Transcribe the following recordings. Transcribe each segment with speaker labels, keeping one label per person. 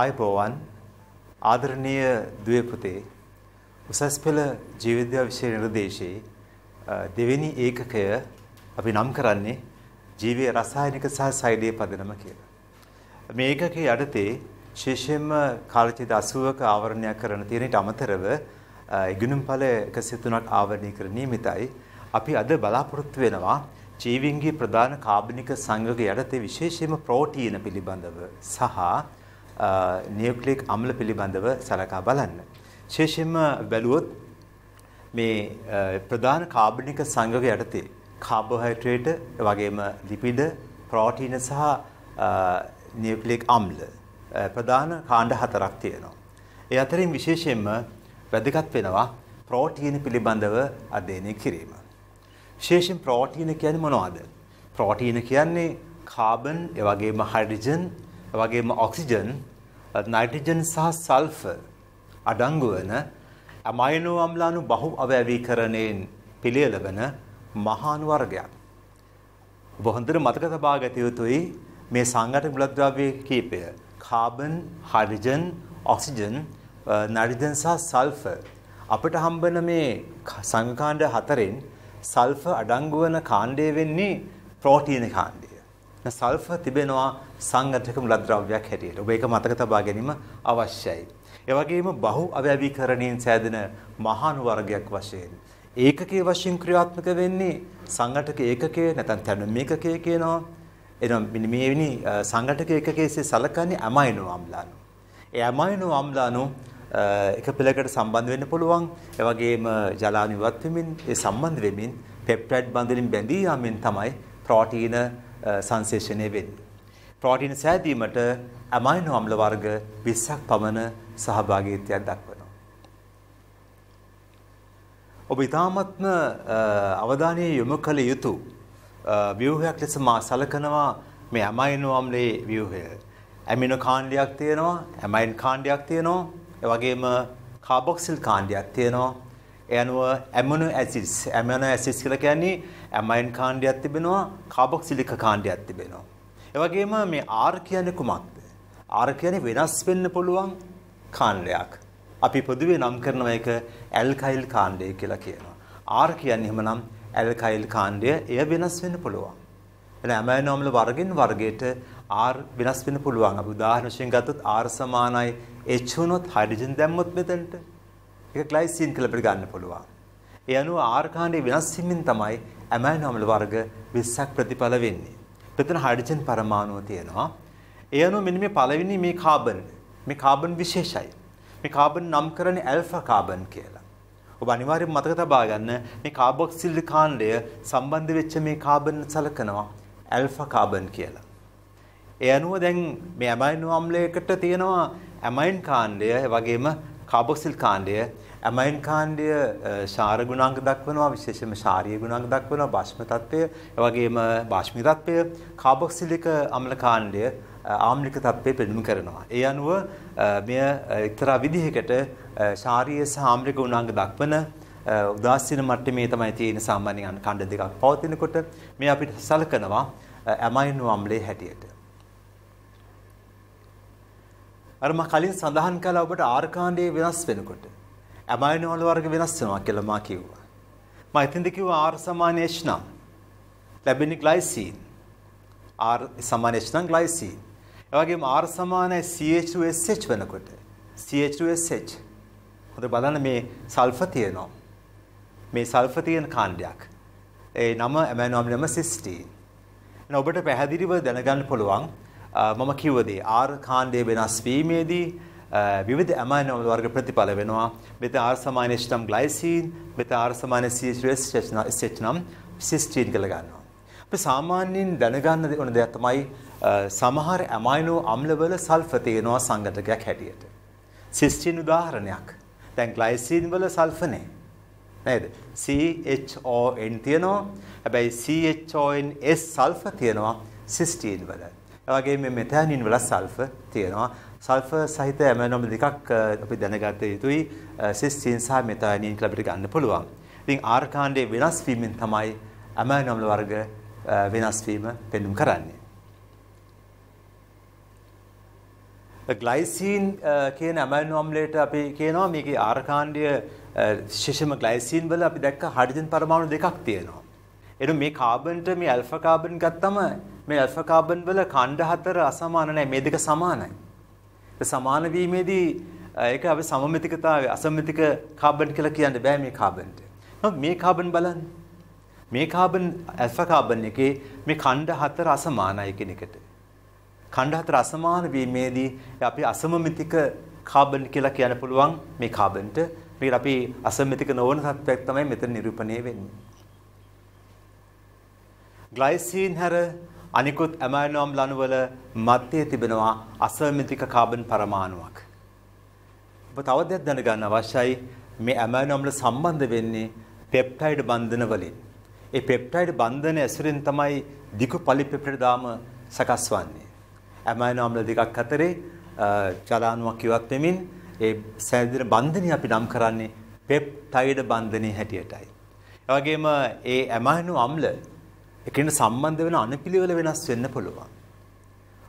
Speaker 1: ආයුබෝවන් ආදරණීය දුවේපුතේ උසස් පෙළ ජීවවිද්‍යා විෂය නිර්දේශයේ දෙවෙනි ඒකකය අපි නම් කරන්නේ ජීවය රසායනික සහ සෛලීය පදනම කියලා. මේ ඒකකයේ යටතේ විශේෂයෙන්ම කාලචිත 80ක ආවරණයක් කරන තියෙනට අමතරව ඉගෙනුම්ඵල 103ක් ආවරණය කර නියමිතයි. අපි අද බලාපොරොත්තු වෙනවා ජීවීන්ගේ ප්‍රධාන කාබනික සංයෝග යටතේ විශේෂයෙන්ම ප්‍රෝටීන පිළිබඳව සහ නියුක්ලික් අම්ල පිළිබඳව සලකා බලන්න. විශේෂයෙන්ම බැලුවොත් මේ ප්‍රධාන කාබනික සංගව යටතේ කාබෝහයිඩ්‍රේට් වගේම ලිපිඩ, ප්‍රෝටීන සහ නියුක්ලික් අම්ල ප්‍රධාන කාණ්ඩ හතරක් තියෙනවා. ඒ අතරින් විශේෂයෙන්ම වැදගත් වෙනවා ප්‍රෝටීන පිළිබඳව අධ්‍යයනය කිරීම. විශේෂයෙන් ප්‍රෝටීන කියන්නේ මොනවද? ප්‍රෝටීන කියන්නේ කාබන්, ඒ වගේම හයිඩ්‍රජන්, වගේම ඔක්සිජන් නයිට්‍රජන් සහ සල්ෆර් අඩංගු වන ඇමයිනෝ අම්ලාණු බහු අවයවීකරණයෙන් පිළියෙළවන මහානු වර්ගයක්. ඔබ හොඳට මතක තබා ගත යුතුයි මේ සංඝටක මූලද්‍රව්‍ය කීපය කාබන්, හයිඩ්‍රජන්, ඔක්සිජන්, නයිට්‍රජන් සහ සල්ෆර් අපිට හම්බෙන මේ සංඝකාණ්ඩ හතරෙන් සල්ෆර් අඩංගු වන කාණ්ඩය වෙන්නේ ප්‍රෝටීන කාණ්ඩය. සල්ෆර් තිබෙනවා සංගঠක මුලද්‍රව්‍යයක් හැටියට. ඔබ ඒක මතක තබා ගැනීම අවශ්‍යයි. ඒ වගේම බහු අවයවීකරණයෙන් සෑදෙන මහානු වර්ගයක් වශයෙන් ඒකකයේ වශයෙන් ක්‍රියාත්මක වෙන්නේ සංගঠක ඒකකය නැත්නම් තනු මේකකය කියනවා. එනම් මෙන්න මේවෙනි සංගঠක ඒකකයේසේ සලකන්නේ ඇමයිනෝ අම්ලානු. ඒ ඇමයිනෝ අම්ලානු එක පෙළකට සම්බන්ධ වෙන්න පුළුවන්. ඒ වගේම ජලාණු ඉවත් වෙමින් ඒ සම්බන්ධ වෙමින් පෙප්ටයිඩ් බඳලින් බැඳී යාමෙන් තමයි ප්‍රෝටීන සංශ්ලේෂණය වෙන්නේ. ප්‍රෝටීන් සෑදීමට ඇමයිනෝ අම්ල වර්ග 20ක් පමණ සහභාගීත්වයක් දක්වනවා. ඔබ ඉතාමත්ම අවධානය යොමු කළ යුතු ව්‍යුහයක් ලෙස මා සලකනවා මේ ඇමයිනෝ අම්ලයේ ව්‍යුහය. ඇමිනෝ කාණ්ඩයක් තියෙනවා, ඇමයින් කාණ්ඩයක් තියෙනවා, ඒ වගේම කාබොක්සිල් කාණ්ඩයක් තියෙනවා. ඒ අනුව ඇමිනෝ ඇසිඩ්ස්, ඇමිනෝ ඇසිඩ්ස් කියලා කියන්නේ ඇමයින් කාණ්ඩයක් තිබෙනවා, කාබොක්සිලික කාණ්ඩයක් තිබෙනවා. එවගේම මේ ආර් කියන්නේ කුමක්ද? ආර් කියන්නේ වෙනස් වෙන්න පුළුවන් කාණ්ඩයක්. අපි පොදුවේ නම් කරන එක ඇල්කයිල් කාණ්ඩය කියලා කියනවා. R කියන්නේ එහෙමනම් ඇල්කයිල් කාණ්ඩය එය වෙනස් වෙන්න පුළුවන්. එන ඇමයිනෝමල වර්ගෙන් වර්ගයට R වෙනස් වෙන්න පුළුවන්. අපි උදාහරණ වශයෙන් ගත්තොත් R සමානයි H වුණොත් හයිඩ්‍රජන් දැම්මොත් මෙතනට ඒක ග්ලයිසින් කියලා අපිට ගන්න පුළුවන්. ඒ අනුව R කාණ්ඩයේ වෙනස් වීමෙන් තමයි ඇමයිනෝමල වර්ග 20ක් ප්‍රතිඵල වෙන්නේ. මෙතන හයිඩ්‍රජන් පරමාණුව තියෙනවා. ඒ අනුව මෙන්න මේ පළවෙනි මේ කාබන් මේ කාබන් විශේෂයි. මේ කාබන් නම් කරන්නේ ඇල්ෆා කාබන් කියලා. ඔබ අනිවාර්යෙන් මතක තබා ගන්න මේ කාබොක්සිල් කාණ්ඩය සම්බන්ධ වෙච්ච මේ කාබන් සලකනවා ඇල්ෆා කාබන් කියලා. ඒ අනුව දැන් මේ ඇමයිනෝ අම්ලයකට තියෙනවා ඇමයින් කාණ්ඩය වගේම කාබොක්සිල් කාණ්ඩය ඇමයින් කාණ්ඩය සාර ගුණාංග දක්වනවා විශේෂයෙන්ම සාරීය ගුණාංග දක්වනවා භාෂ්ම තත්ත්වය එවැගේම භාෂ්මිරත්වය කාබොක්සිලික අම්ල කාණ්ඩය ආම්ලික තත්ත්වය පෙන්නුම් කරනවා. ඒ අනුව මෙය එක්තරා විදිහකට සාරීය සහ ආම්ලික ගුණාංග දක්වන උදාසීන මට්ටමේ තමයි තියෙන සාමාන්‍යයෙන් කාණ්ඩ දෙකක් පවතිනකොට මේ අපිට සලකනවා ඇමයින් වම්ලේ හැටියට. අර මම කලින් සඳහන් කළා ඔබට ආර්කාණ්ඩයේ වෙනස් වෙනකොට ඇමයිනෝල වර්ග වෙනස් වෙනවා කියලා මා කිව්වා. මම එතෙන්ද කිව්වා R සමාන H නම් ලැබෙන ග්ලයිසින් R සමාන H නම් ග්ලයිසින්. ඒ වගේම R සමාන CH2SH වෙනකොට CH2SH හොඳ බලන්න මේ සල්ෆර් තියෙනවා. මේ සල්ෆර් තියෙන කාණ්ඩයක්. ඒ නම ඇමයිනෝම් නම 16. එන ඔබට පැහැදිලිව දැනගන්න පුළුවන් මම කිව්වදී R කාණ්ඩයේ වෙනස් වීමේදී Uh, විවිධ ඇමයිනෝමල් වර්ග ප්‍රතිඵල වෙනවා. මෙත R සමානශ නම් ග්ලයිසීන්, මෙත R සමාන CH නම් සිස්ටීන් කියලා ගන්නවා. අපි සාමාන්‍යයෙන් දැනගන්න ඕන දෙයක් තමයි uh, සමහර ඇමයිනෝ අම්ලවල සල්ෆර් තියෙනවා සංගතකයක් හැටියට. සිස්ටීන් උදාහරණයක්. දැන් ග්ලයිසීන් වල සල්ෆර් නැහැ. නේද CHON තියෙනවා හැබැයි CHONS සල්ෆර් තියෙනවා සිස්ටීන් වල වගේ මේ මෙතෑනින් වල සල්ෆර් තියෙනවා. සල්ෆර් සහිත ඇමනොම දෙකක් අපි දැනගත යුතුයි. සිස්ටීන් සහ මෙතෑනින් කියලා අපිට ගන්න පුළුවන්. ඉතින් ආර් කාණ්ඩයේ වෙනස් වීමෙන් තමයි ඇමනොම වර්ග වෙනස් වීම පෙන්වුම් කරන්නේ. ග්ලයිසීන් කියන ඇමයිනෝ අම්ලයට අපි කියනවා මේකේ ආර් කාණ්ඩය විශේෂම ග්ලයිසීන් වල අපි දැක්ක හයිඩ්‍රජන් පරමාණු දෙකක් තියෙනවා. එනු මේ කාබන්ට මේ ඇල්ෆා කාබන් ගත්තම මේ ඇල්ෆා කාබන් වල ඛණ්ඩ හතර අසමාන නැහැ. මේ දෙක සමානයි. සමාන වීමේදී ඒක අපි සමමිතිකතාවය අසමමිතික කාබන් කියලා කියන්න බෑ මේ කාබන්ට. නමුත් මේ කාබන් බලන්න. මේ කාබන් ඇල්ෆා කාබන් එකේ මේ ඛණ්ඩ හතර අසමානයි කියන එකට. ඛණ්ඩ හතර අසමාන වීමේදී අපි අසමමිතික කාබන් කියලා කියන්න පුළුවන් මේ කාබන්ට. මේකට අපි අසමමිතික නොවන තත්ත්වයක් තමයි මෙතන නිරූපණය වෙන්නේ. ග්ලයිසීන් හැර අනිකුත් ඇමයිනෝම් ලණුවල මධ්‍යයේ තිබෙනවා අසමමිතික කාබන් පරමාණුවක්. ඔබ තව දෙයක් දැනගන්න අවශ්‍යයි මේ ඇමයිනෝම්ල සම්බන්ධ වෙන්නේ පෙප්ටයිඩ් බන්ධන වලින්. ඒ පෙප්ටයිඩ් බන්ධන ඇසුරින් තමයි දිගු පලිපෙප්ටඩාම සකස් වන්නේ. ඇමයිනෝම්ල දෙකක් අතරේ චලානුවක් ඉවත් වෙමින් ඒ සැදින බන්ධනය අපි නම් කරන්නේ පෙප්ටයිඩ් බන්ධනය හැටියටයි. ඒ වගේම ඒ ඇමයිනෝ අම්ල එකිනෙ සම්බන්ධ වෙන අනුපිළිවෙල වෙනස් වෙන්න පුළුවන්.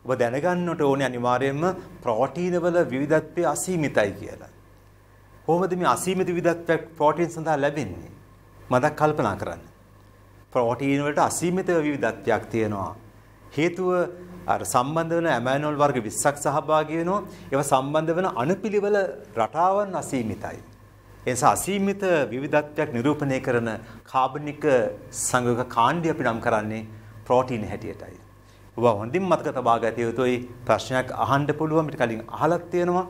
Speaker 1: ඔබ දැනගන්නට ඕනේ අනිවාර්යයෙන්ම ප්‍රෝටීනවල විවිධත්වය අසීමිතයි කියලා. කොහොමද මේ අසීමිත විවිධත්වයක් ප්‍රෝටීන් සඳහා ලැබෙන්නේ? මදක් කල්පනා කරන්න. ප්‍රෝටීන් වලට අසීමිත විවිධත්වයක් තියෙනවා. හේතුව අර සම්බන්ධ වෙන ඇමයිනෝල් වර්ග 20ක් සහභාගී වෙනවා. ඒවා සම්බන්ධ වෙන අණුපිළිවෙල රටාවන් අසීමිතයි. එසා අසීමිත විවිධත්වයක් නිරූපණය කරන කාබනික සංයෝග කාණ්ඩය අපි නම් කරන්නේ ප්‍රෝටීන් හැටියටයි. ඔබ හොඳින් මතක තබා ගත යුතුයි ප්‍රශ්නයක් අහන්න පුළුවන් මිට කලින් අහලක් තියෙනවා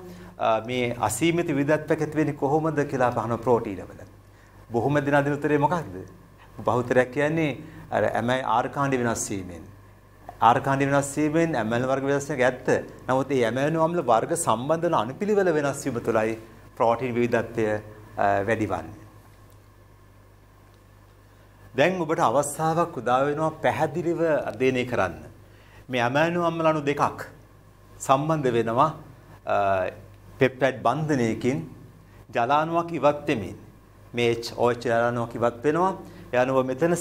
Speaker 1: මේ අසීමිත විවිධත්වයක් ඇති වෙන්නේ කොහොමද කියලා අහන ප්‍රෝටීන වල. බොහොම දෙනා දෙන උත්තරේ මොකක්ද? බහුතරයක් කියන්නේ අර MI R කාණ්ඩ වෙනස් වීමෙන්. R කාණ්ඩ වෙනස් වීමෙන් ML වර්ග වෙනස් වීමක් ඇත්ත. නමුත් මේ ඇමයිනෝ අම්ල වර්ග සම්බන්ධන අනුපිළිවෙල වෙනස් වීම තුළයි ප්‍රෝටීන් විවිධත්වය වැඩිවන්නේ. දැන් ඔබට අවස්ථාවක් උදා වෙනවා පැහැදිලිව අධ්‍යයනය කරන්න. මේ ඇමෑනු අම්මලණු දෙකක් සම්බන්ධ වෙනවා පෙප්ටයිඩ් බන්ධනයකින් ජලාණුවක් ඉවත් වෙමින්. මේ OH ජලාණුවක් ඉවත් වෙනවා. යනුව මෙතන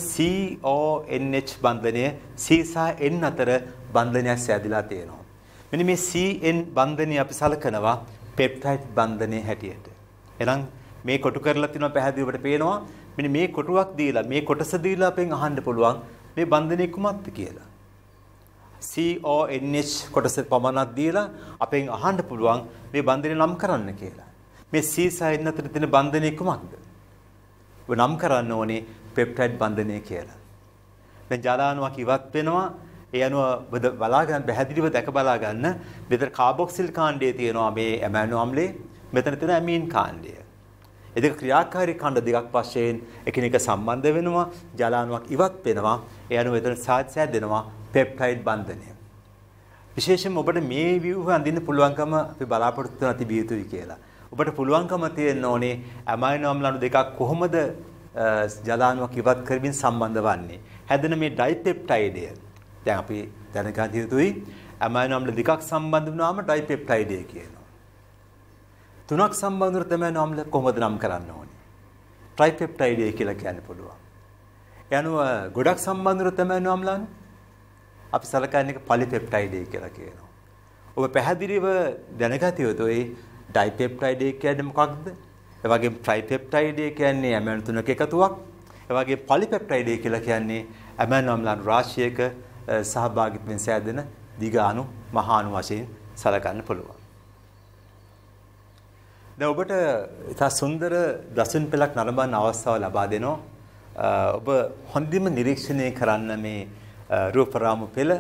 Speaker 1: CONH බන්ධනය C සහ N අතර බන්ධනයක් සෑදිලා තියෙනවා. මෙන්න මේ CN බන්ධනය අපි සලකනවා පෙප්ටයිඩ් බන්ධනය හැටියට. එහෙනම් මේ කොටු කරලා තිනවා පැහැදිලිවට පේනවා මෙන්න මේ කොටුවක් දීලා මේ කොටස දීලා අපෙන් අහන්න පුළුවන් මේ බන්ධනේ කුමක්ද කියලා CONH කොටස පමණක් දීලා අපෙන් අහන්න පුළුවන් මේ බන්ධනේ නම් කරන්න කියලා මේ C සයින් අතර තියෙන බන්ධනේ කුමක්ද ඔය නම් කරන්න ඕනේ පෙප්ටයිඩ් බන්ධනය කියලා දැන් ජලාණුවක් ඉවත් වෙනවා ඒ අනුව බලා ගන්න පැහැදිලිව දැක බලා ගන්න මෙතන කාබොක්සිල් කාණ්ඩයේ තියෙනවා මේ ඇමයිනෝ අම්ලේ මෙතන තියෙන ඇමීන් කාණ්ඩය ඒ දෙක ක්‍රියාකාරී ඛණ්ඩ දෙකක් වශයෙන් එකිනෙක සම්බන්ධ වෙනවා ජලාණුවක් ඉවත් වෙනවා ඒ අනුව එතන සාධසය දෙනවා පෙප්ටයිඩ් බන්ධනය විශේෂයෙන්ම ඔබට මේ ව්‍යුහ අඳින්න පුළුවන්කම අපි බලාපොරොත්තු වෙන තිබිය යුතුයි කියලා. ඔබට පුළුවන්කම තියෙන්න ඕනේ ඇමයිනෝ අම්ල අණු දෙකක් කොහොමද ජලාණුවක් ඉවත් කරමින් සම්බන්ධ වන්නේ. හැදෙන මේ ඩයිපෙප්ටයිඩය දැන් අපි දැනගන්න යුතුයි ඇමයිනෝ අම්ල දෙකක් සම්බන්ධ වුණාම ඩයිපෙප්ටයිඩය කියනවා. තුනක් සම්බන්ධව තමයි නාමල කොහොමද නම් කරන්න ඕනේ. ට්‍රයිපෙප්ටයිඩය කියලා කියන්න පුළුවන්. ඒ අනුව ගොඩක් සම්බන්ධව තමයි නාමලන් අපි සලකන්නේ පොලිපෙප්ටයිඩය කියලා කියනවා. ඔබ පැහැදිලිව දැනගත යුතුයි ඩයිපෙප්ටයිඩය කියන්නේ මොකක්ද? ඒ වගේම ට්‍රයිපෙප්ටයිඩය කියන්නේ ඇමැනු තුනක එකතුවක්. ඒ වගේ පොලිපෙප්ටයිඩය කියලා කියන්නේ ඇමැනු අම්ලන් රාශියක සහභාගීත්වයෙන් සෑදෙන දිග අණු මහා අණු වශයෙන් සලකන්න පුළුවන්. දැන් ඔබට ඉතා සුන්දර දසුන් පෙළක් නරඹන්න අවස්ථාව ලබා දෙනවා. ඔබ හොඳින්ම නිරීක්ෂණය කරන්න මේ රූපරාමු පෙළ.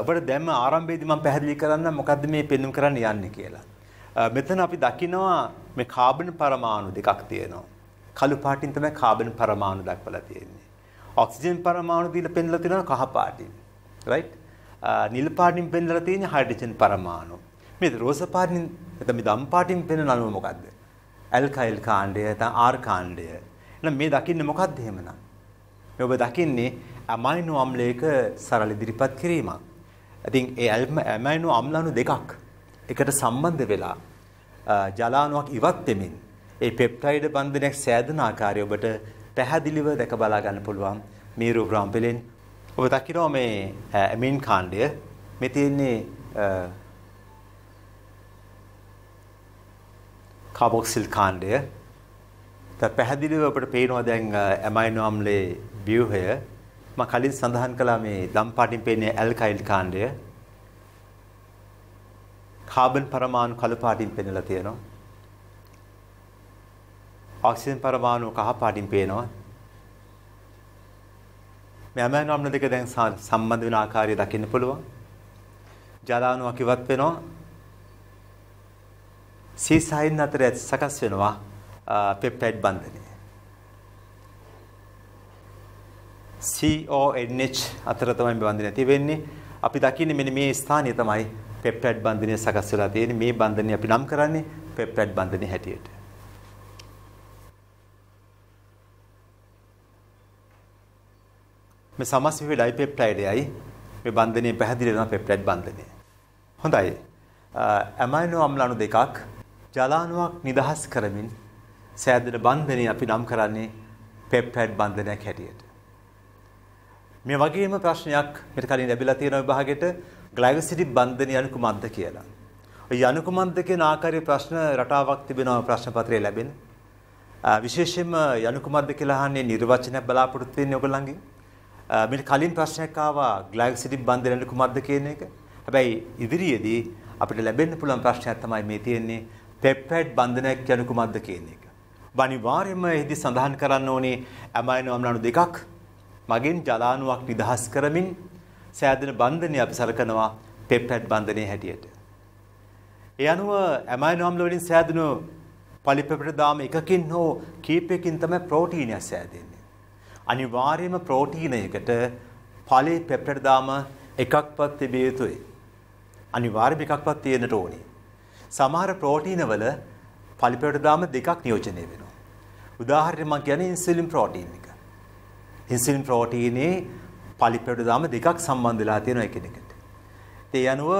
Speaker 1: ඔබට දැම්ම ආරම්භයේදී මම පැහැදිලි කරන්න මොකද්ද මේ පෙන්눔 කරන්න යන්නේ කියලා. මෙතන අපි දකිනවා මේ කාබන් පරමාණු දෙකක් තියෙනවා. කළු පාටින් තමයි කාබන් පරමාණු දක්වලා තියෙන්නේ. ඔක්සිජන් පරමාණු දීලා පෙන්ලා තියෙනවා කහ පාටින්. රයිට්? නිල් පාටින් පෙන්ලා තියෙන්නේ හයිඩ්‍රජන් පරමාණු. මේ රෝස පාටින් නැත්නම් මේ දම් පාටින් පෙනෙන අණුව මොකද්ද? ඇල්කයිල් කාණ්ඩය නැත්නම් ආර් කාණ්ඩය. එහෙනම් මේ දකින්නේ මොකද්ද එහෙමනම්? මේ ඔබ දකින්නේ ඇමයිනෝ අම්ලයක සරල ඉදිරිපත් කිරීමක්. ඉතින් ඒ ඇමයිනෝ අම්ල අණු දෙකක් එකට සම්බන්ධ වෙලා ජලාණුවක් ඉවත් වෙමින් ඒ පෙප්ටයිඩ් බන්ධනයක් සෑදෙන ආකාරය ඔබට පැහැදිලිව දැක බලා ගන්න පුළුවන් මේ රූපරාම්පලෙන් ඔබ දකිනවා මේ ඇමින් කාණ්ඩය මේ තියෙන්නේ කාබොක්සිල් කාණ්ඩය. දැන් පැහැදිලිව අපිට පේනවා දැන් ඇමයිනෝ අම්ලයේ ව්‍යුහය. මම කලින් සඳහන් කළා මේ දම් පාටින් පේන්නේ ඇල්කයිල් කාණ්ඩය. කාබන් පරමාණු කළු පාටින් පෙන්වලා තියෙනවා. ඔක්සිජන් පරමාණු කහ පාටින් පේනවා. මේ ඇමයිනෝ අම්ල දෙක දැන් සම්බන්ධ වෙන ආකාරය දකින්න පුළුවන්. ජලාණු අකිවත් වෙනවා සීසයින් අතර ඇති සකස් වෙනවා පෙප්ටයිඩ් බන්ධනය. CONH අතර තමයි මේ බන්ධනය ඇති වෙන්නේ. අපි දකින්නේ මෙන්න මේ ස්ථානය තමයි පෙප්ටයිඩ් බන්ධනය සකස් වෙලා තියෙන්නේ. මේ බන්ධනය අපි නම් කරන්නේ පෙප්ටයිඩ් බන්ධනය හැටියට. මේ සමස්විව ඩයිපෙප්ටයිඩයයි මේ බන්ධනය පැහැදිලි වෙනවා පෙප්ටයිඩ් බන්ධනය. හොඳයි. ඇමයිනෝ අම්ල අණු දෙකක් ජලානුවක් නිදහස් කරමින් සෑදෙන බන්ධනය අපි නම් කරන්නේ පෙප්ටයිඩ් බන්ධනයක් හැටියට. මේ වගේම ප්‍රශ්නයක් මෙට කලින් ලැබිලා තියෙන විභාගෙට ග්ලයිකොසිඩි බන්ධන යනු කුමක්ද කියලා. ඔය යනු කුමක්ද කියන ආකාරයේ ප්‍රශ්න රටාවක් තිබෙනවා ප්‍රශ්න පත්‍රයේ ලැබෙන. විශේෂයෙන්ම යනු කුමක්ද කියලා අහන්නේ නිර්වචනයක් බලාපොරොත්තු වෙන්නේ ඔයගොල්ලන්ගෙන්. මෙට කලින් ප්‍රශ්නයක් ආවා ග්ලයිකොසිඩි බන්ධන යනු කුමක්ද කියන එක. හැබැයි ඉදිරියේදී අපිට ලැබෙන්න පුළුවන් ප්‍රශ්නයක් තමයි මේ තියෙන්නේ පෙප්ටයිඩ් බන්ධනයක් කියන්නේ කුමක්ද කියන එක. අනිවාර්යයෙන්ම එහිදී සඳහන් කරන්න ඕනේ ඇමයිනෝ අම්ලාණු දෙකක් මගින් ජලාණුවක් නිදහස් කරමින් සෑදෙන බන්ධනය අපි සලකනවා පෙප්ටයිඩ් බන්ධනය හැටියට. ඒ අනුව ඇමයිනෝ අම්ල වලින් සෑදෙන පොලිපෙප්ටඩාම එකකින් හෝ කීපයකින් තමයි ප්‍රෝටීනය සෑදෙන්නේ. අනිවාර්යයෙන්ම ප්‍රෝටීනයකට පොලිපෙප්ටඩාම එකක්වත් තිබිය යුතුයි. අනිවාර්යයෙන්ම එකක්වත් තියෙන්නට ඕනේ. සමහර ප්‍රෝටීනවල පලිපෙරටග්‍රාම දෙකක් නියෝජනය වෙනවා. උදාහරණයක් මම කියන්නේ ඉන්සියුලින් ප්‍රෝටීන් එක. ඉන්සියුලින් ප්‍රෝටීනේ පලිපෙරටග්‍රාම දෙකක් සම්බන්ධ වෙලා තියෙනවා එකිනෙකට. ඒ අනුව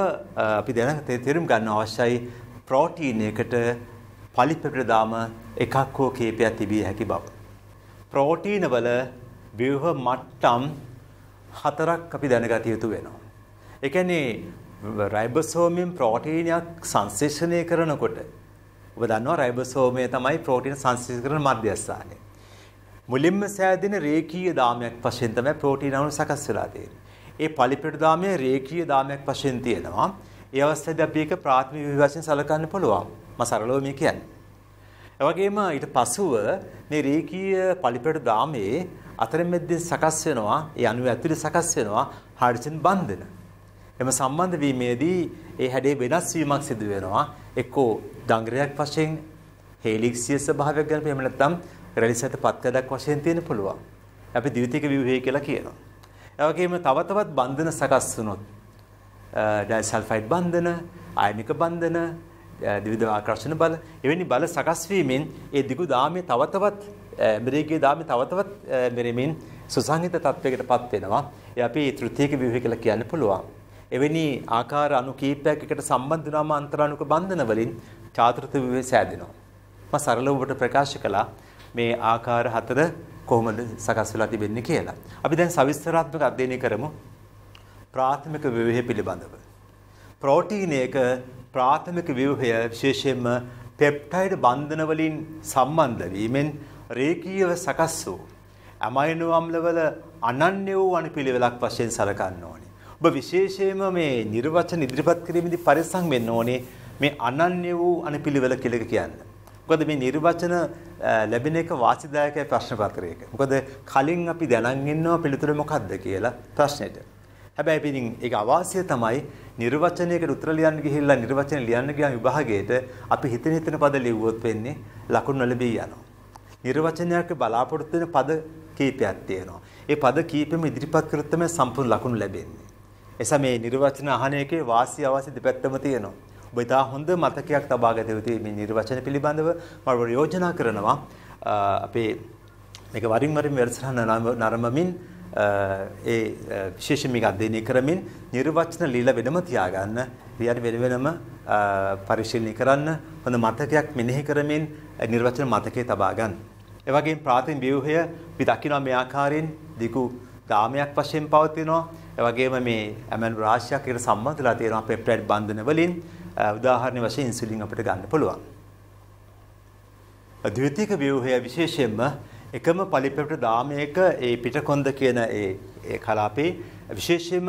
Speaker 1: අපි දැන තේරුම් ගන්න අවශ්‍යයි ප්‍රෝටීන් එකට පලිපෙරටග්‍රාම එකක් හෝ කීපයක් තිබිය හැකි බව. ප්‍රෝටීනවල ව්‍යුහ මට්ටම් හතරක් අපි දැනගත යුතු වෙනවා. ඒ කියන්නේ රයිබෝසෝමියම් ප්‍රෝටීනයක් සංශ්ලේෂණය කරනකොට ඔබ දන්නවා රයිබෝසෝමය තමයි ප්‍රෝටීන සංශ්ලේෂණය කරන මධ්‍යස්ථානය. මුලින්ම සෑදෙන රේඛීය දාමයක් වශයෙන් තමයි ප්‍රෝටීන අණු සකස් වෙලා තියෙන්නේ. ඒ පලිපෙට දාමය රේඛීය දාමයක් වශයෙන් තියෙනවා. ඒ අවස්ථාවේදී අපි ඒක ප්‍රාථමික විවසෙන් සලකන්න පුළුවන්. මම සරලව මේ කියන්නේ. ඒ වගේම ඊට පසුව මේ රේඛීය පලිපෙට දාමයේ අතරමැද්දේ සකස් වෙනවා, ඒ අණු ඇතුලේ සකස් වෙනවා හයිඩ්‍රජන් බන්ධන. එම සම්බන්ධ වීමේදී ඒ හැඩේ වෙනස් වීමක් සිදු වෙනවා. එක්කෝ දඟරයක් වශයෙන් හෙලික්සිය ස්වභාවයක් ගන්න එහෙම නැත්නම් රැලිසයට පත්කඩක් වශයෙන් තියෙන පුළුවන්. අපි ද්විතීක ව්‍යුහය කියලා කියනවා. ඒ වගේම තව තවත් බන්ධන සකස් වුණොත් ඩයිසල්ෆයිඩ් බන්ධන, අයනික බන්ධන, ද්විද ආකර්ෂණ බල එවැනි බල සකස් වීමෙන් ඒ දිගු දාමේ තව තවත් මෙරේගේ දාමේ තව තවත් මෙරෙමින් සුසංහිත තත්වයකටපත් වෙනවා. ඒ අපි තෘතීක ව්‍යුහය කියලා කියන්න පුළුවන්. එවැනි ආකාර අණු කීපයක් එකට සම්බන්ධ වුණාම අන්තරාණුක බන්ධන වලින් චාතුර්ථ විවේ සෑදෙනවා. මම සරලව ඔබට ප්‍රකාශ කළා මේ ආකාර හතර කොහොමද සකස් වෙලා තිබෙන්නේ කියලා. අපි දැන් සවිස්තරාත්මක අධ්‍යයනය කරමු ප්‍රාථමික විවහය පිළිබඳව. ප්‍රෝටීනයක ප්‍රාථමික විවහය විශේෂයෙන්ම පෙප්ටයිඩ් බන්ධන වලින් සම්බන්ධ වීමෙන් රේඛීයව සකස් වූ ඇමයිනෝ අම්ලවල අනන්‍ය වූ අණුපිළිවෙලක් වශයෙන් සැලකන්න ඕනි. ඔබ විශේෂයෙන්ම මේ නිර්වචන ඉදිරිපත් කිරීමේදී පරිස්සම් වෙන්න ඕනේ මේ අනන්‍ය වූ අනුපිළිවෙල කියලා කියන්නේ. මොකද මේ නිර්වචන ලැබෙන එක වාසිදායකයි ප්‍රශ්න පත්‍රයක. මොකද කලින් අපි දැනන් ඉන්නව පිළිතුර මොකද්ද කියලා ප්‍රශ්නෙට. හැබැයි ඉතින් ඒක අවාසිය තමයි නිර්වචනයකට උත්තර ලියන්න ගිහිල්ලා නිර්වචන ලියන්න ගියාම විභාගයේට අපි හිතෙන හිතෙන පද ලිව්වොත් වෙන්නේ ලකුණු නොලැබී යනවා. නිර්වචනයක බලාපොරොත්තු වෙන පද කීපයක් තියෙනවා. ඒ පද කීපෙම ඉදිරිපත් කරොත් තමයි සම්පූර්ණ ලකුණු ලැබෙන්නේ. එසා මේ නිර්වචන අහන එකේ වාසිය අවාසිය දෙපැත්තම තියෙනවා. ඔබ ඉතා හොඳ මතකයක් තබා ගත යුතුයි මේ නිර්වචන පිළිබඳව මම යෝජනා කරනවා අපේ මේක වරින් වරින් වැඩසටහන නරඹමින් ඒ විශේෂයෙන් මේක අධ්‍යයනය කරමින් නිර්වචන ලීලා වෙනම තියාගන්න ලියන වෙන වෙනම පරිශීලනය කරන්න හොඳ මතකයක් මෙනෙහි කරමින් නිර්වචන මතකයේ තබා ගන්න. ඒ වගේම ප්‍රාථමික ව්‍යුහය අපි දකිනවා මේ ආකාරයෙන් දිගු දාමයක් වශයෙන් පවතිනවා වගේම මේ ඇමන් රාශියක් එකට සම්බන්ධ වෙලා තියෙනවා පෙප්ටයිඩ් බන්ධන වලින් උදාහරණ වශයෙන් ඉන්සියුලින් අපිට ගන්න පුළුවන්. ද්විතීක ව්‍යුහය විශේෂයෙන්ම එකම පලිපෙප්ට දාමයක ඒ පිටකොන්ද කියන ඒ කලාපේ විශේෂයෙන්ම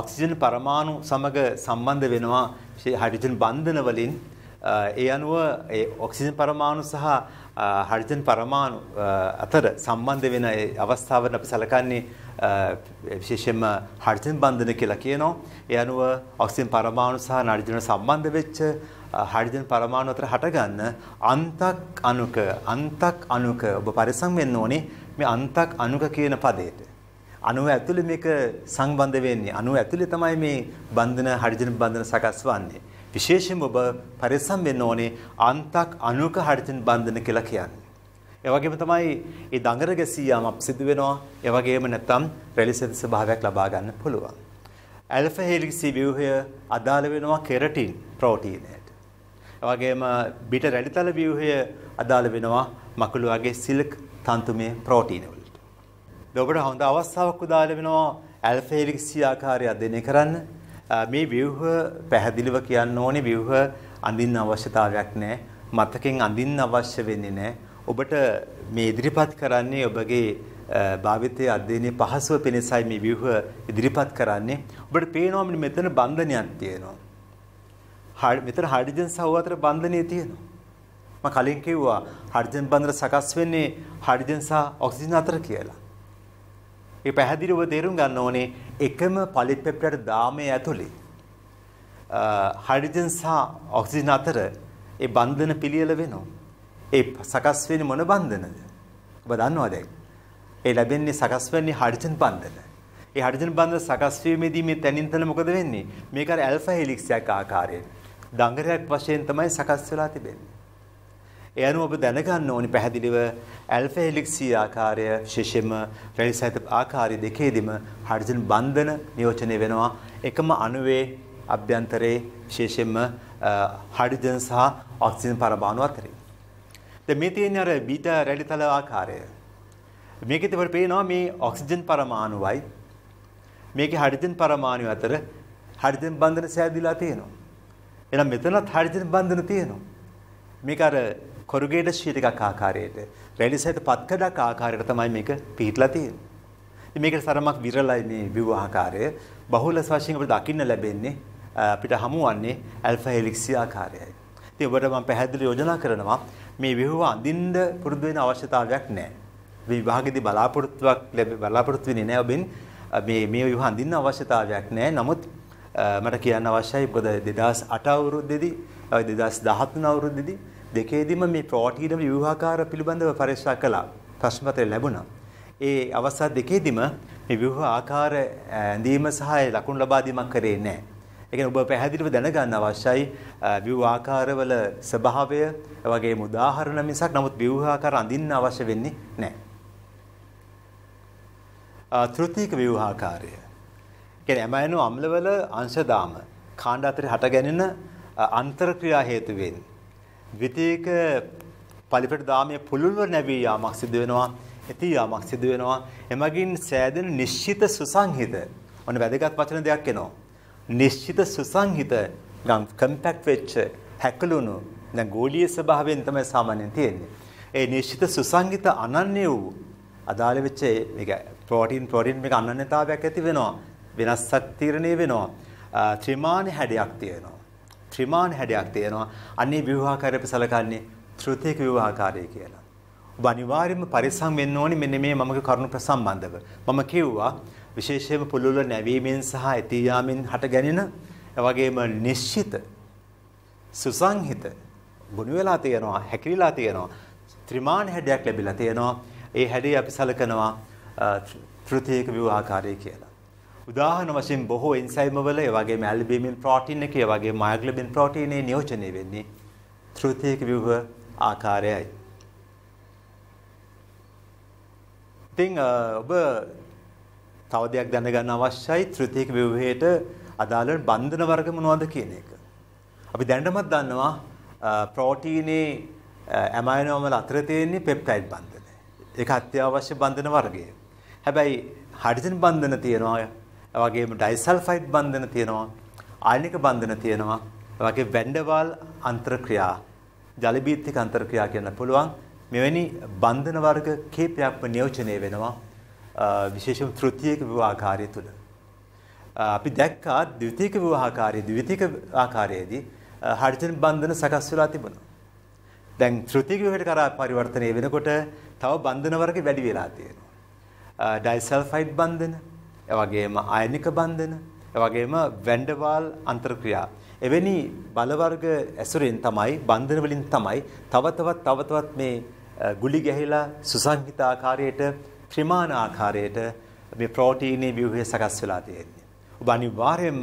Speaker 1: ඔක්සිජන් පරමාණු සමග සම්බන්ධ වෙනවා හයිඩ්‍රජන් බන්ධන වලින් ඒ අනුව ඒ ඔක්සිජන් පරමාණු සහ හයිඩ්‍රජන් පරමාණු අතර සම්බන්ධ වෙන අවස්ථාවන් අපි සැලකන්නේ විශේෂයෙන්ම හරිජන් බන්ධන කියලා කියනවා. ඒ අනුව ඔක්සිජන් පරමාණු සහ නයිට්‍රජන සම්බන්ධ වෙච්ච හයිඩ්‍රජන් පරමාණු අතර හටගන්න අන්තක් අණුක අන්තක් අණුක ඔබ පරිසම් වෙන්න ඕනේ මේ අන්තක් අණුක කියන පදයට. අණුව ඇතුලේ මේක සංබන්ධ වෙන්නේ. අණුව ඇතුලේ තමයි මේ බන්ධන හයිඩ්‍රජන් බන්ධන සකස් වන්නේ. විශේෂයෙන්ම ඔබ පරිසම් වෙන්න ඕනේ අන්තක් අණුක හයිඩ්‍රජන් බන්ධන කියලා කියන්නේ. එවගේම තමයි ඒ දඟර ගැසීයාමක් සිදු වෙනවා. එවගේම නැත්නම් රෙලිසෙන්ස් ස්වභාවයක් ලබා ගන්න පුළුවන්. ඇල්ෆා හෙලික්සි ව්‍යුහය අදාළ වෙනවා කෙරටින් ප්‍රෝටීනයට. එවගේම බීට රැලිතල ව්‍යුහය අදාළ වෙනවා මකුළු වර්ගයේ සිල්ක් තන්තුමය ප්‍රෝටීන වලට. ඔබට හොඳ අවස්ථාවක් උදාළ වෙනවා ඇල්ෆා හෙලික්සි ආකාරය අධ්‍යයනය කරන්න. මේ ව්‍යුහ පැහැදිලිව කියන්න ඕනේ ව්‍යුහ අඳින්න අවශ්‍යතාවයක් නැහැ. මතකෙන් අඳින්න අවශ්‍ය වෙන්නේ නැහැ. ඔබට මේ ඉදිරිපත් කරන්නේ ඔබගේ භාවිතයේ අධ්‍යයනයේ පහසුව පිණිසයි මේ ව්‍යුහ ඉදිරිපත් කරන්නේ. ඔබට පේනවා මෙතන බන්ධනයක් තියෙනවා. මෙතන හයිඩ්‍රජන් සහව අතර බන්ධනය තියෙනවා. මම කලින් කිව්වා හයිඩ්‍රජන් බන්ධන සකස් වෙන්නේ හයිඩ්‍රජන් සහ ඔක්සිජන් අතර කියලා. ඒ පැහැදිලිව තේරුම් ගන්න ඕනේ එකම පොලිපෙප්ටයිඩ් දාමයේ ඇතුලේ හයිඩ්‍රජන් සහ ඔක්සිජන් අතර ඒ බන්ධන පිළියෙල වෙනවා. ඒ සකස් වෙන්නේ මොන බන්ධනද? ඔබ දන්නවා දැන්. ඒ ලැබෙන්නේ සකස් වෙන්නේ හයිඩ්‍රජන් බන්ධන. ඒ හයිඩ්‍රජන් බන්ධන සකස් වීමේදී මේ තනින් තන මොකද වෙන්නේ? මේක අර ඇල්ෆා හෙලික්සයක් ආකාරයෙන් දඟරයක් වශයෙන් තමයි සකස් වෙලා තිබෙන්නේ. ඒ අනුව ඔබ දැනගන්න ඕනි පැහැදිලිව ඇල්ෆා හෙලික්සී ආකාරය විශේෂයෙන්ම රැලිසයිත ආකාරය දෙකේදීම හයිඩ්‍රජන් බන්ධන නියෝජනය වෙනවා එකම අණුවේ අභ්‍යන්තරයේ විශේෂයෙන්ම හයිඩ්‍රජන් සහ ඔක්සිජන් පරමාණු අතරේ. දැන් මේ තියෙන අර බීටා රැඩිතල ආකාරය. මේකෙත් ඉතින් පේනවා මේ ඔක්සිජන් පරමාණුවයි මේකේ හයිඩ්‍රජන් පරමාණු අතර හයිඩ්‍රජන් බන්ධන සෑදිලා තියෙනවා. එහෙනම් මෙතනත් හයිඩ්‍රජන් බන්ධන තියෙනවා. මේක අර කොරුගේඩ ශීට් එකක් ආකාරයට රැලි සහිත පත්කඩක් ආකාරයට තමයි මේක පිහිටලා තියෙන්නේ. ඉතින් මේකට තරමක් විරලයි මේ view ආකාරය. බහුල වශයෙන් අපිට දකින්න ලැබෙන්නේ අපිට හමුවන්නේ ඇල්ෆා හෙලික්ස් ආකාරයයි. ඉතින් ඔබට මම පැහැදිලි යෝජනා කරනවා මේ විහුව අඳින්න පුරුදු වෙන අවශ්‍යතාවයක් නැහැ. විභාගෙදී බලාපොරොත්තුවක් ලැබෙ බලාපොරොත්තු වෙන්නේ නැහැ ඔබෙන් මේ මේ විහුව අඳින්න අවශ්‍යතාවයක් නැහැ. නමුත් මට කියන්න අවශ්‍යයි මොකද 2008 අවුරුද්දේදී 2013 අවුරුද්දේදී දෙකේදීම මේ ප්‍රෝටීන ව්‍යුහාකාර පිළිබඳව පරීක්ෂා කළා. ප්‍රශ්න පත්‍රය ලැබුණා. ඒ අවස්ථා දෙකේදීම මේ ව්‍යුහ ආකාර ඇඳීම සහ ලකුණු ලබා දීමක් කරේ නැහැ. එකන ඔබ පැහැදිලිව දැනගන්න අවශ්‍යයි ව්‍යවාකාරවල ස්වභාවය වගේ උදාහරණ මිසක් නමුත් ව්‍යවහාකාර අඳින්න අවශ්‍ය වෙන්නේ නැහැ. තෘතීක ව්‍යවහාකාරය. කියන්නේ ඇමයන්ව අම්ලවල අංශදාම කාණ්ඩ අතරේ හටගැනෙන අන්තර්ක්‍රියා හේතුවෙන් ද්විතීක පලිපට දාමයේ පුළුල්ව නැවී යාමක් සිදු වෙනවා ඇති යාමක් සිදු වෙනවා එමගින් සෑදෙන නිශ්චිත සුසංහිත ඔන්න වැදගත් වචන දෙයක් එනවා නිශ්චිත සුසංහිත ගම් කම්පැක්ට් වෙච්ච හැකලුණු දැන් ගෝලීය ස්වභාවයෙන් තමයි සාමාන්‍යයෙන් තියෙන්නේ. ඒ නිශ්චිත සුසංහිත අනන්‍ය වූ අදාළ වෙච්ච මේක ප්‍රෝටීන් ප්‍රෝටීන් මේක අනන්‍යතාවයක් ඇති වෙනවා. වෙනස්සක් තීරණය වෙනවා. ත්‍රිමාන හැඩයක් තියෙනවා. ත්‍රිමාන හැඩයක් තියෙනවා. අන්නේ විවාහකාරය අපි සලකන්නේ ත්‍ෘතික විවාහකාරය කියලා. ඔබ අනිවාර්යයෙන්ම පරිස්සම් වෙන්න ඕනේ මෙන්න මේ මමගේ කරුණු ප්‍රසම්බන්ධව. මම කිව්වා විශේෂයෙන්ම පුළුල්ව නැවීමෙන් සහ ඇති යාමෙන් හටගැනෙන එවැගේම නිශ්චිත සුසංහිත ගොනු වෙලා තියෙනවා හැකිරිලා තියෙනවා ත්‍රිමාණ හැඩයක් ලැබිලා තියෙනවා ඒ හැඩය අපි සලකනවා තෘතීයක විවාහකාරය කියලා උදාහරණ වශයෙන් බොහෝ එන්සයිම වල ඒ වගේම ඇල්බියුමින් ප්‍රෝටීන් එක ඒ වගේම මයෝග්ලොබින් ප්‍රෝටීනේ නියෝජනය වෙන්නේ තෘතීයක විවහ ආකාරයයි. ඉතින් ඔබ තව දෙයක් දැනගන්න අවශ්‍යයි ත්‍රිතේක ව්‍යුහයට අදාළ බන්ධන වර්ග මොනවද කියන එක. අපි දැනටමත් දන්නවා ප්‍රෝටීනේ ඇමයිනෝ වල අතර තියෙන පෙප්ටයිඩ් බන්ධන. ඒක අත්‍යවශ්‍ය බන්ධන වර්ගය. හැබැයි හයිඩ්‍රජන් බන්ධන තියෙනවා, වගේම ඩයිසල්ෆයිඩ් බන්ධන තියෙනවා, අයනික බන්ධන තියෙනවා, වගේ වැන්ඩවාල් අන්තර්ක්‍රියා, ජලබීත්තික අන්තර්ක්‍රියා කියන්න පුළුවන්. මෙවැනි බන්ධන වර්ග කීපයක්ම නියෝජනය වෙනවා විශේෂම තෘතීයක විවාහකාරය තුල. අපි දැක්කා ද්විතීයක විවාහකාරය ද්විතීයක ආකාරයේදී හයිඩ්‍රජන් බන්ධන සකස් වෙලා තිබෙනවා. දැන් තෘතීයක විවාහයට කරා පරිවර්තනය වෙනකොට තව බන්ධන වර්ග වැඩි වෙලා තියෙනවා. ඩයිසල්ෆයිඩ් බන්ධන, එවැගේම අයනික බන්ධන, එවැගේම වැන්ඩවාල් අන්තර්ක්‍රියා. එවැනි බල වර්ග ඇසුරෙන් තමයි බන්ධන වලින් තමයි තව තවත් තව තවත් මේ ගුලි ගැහිලා සුසංහිත ආකාරයට ත්‍රිමාන ආකාරයට මේ ප්‍රෝටීනයේ ව්‍යුහය සකස් වෙලා තියෙන්නේ. ඔබ අනිවාර්යයෙන්ම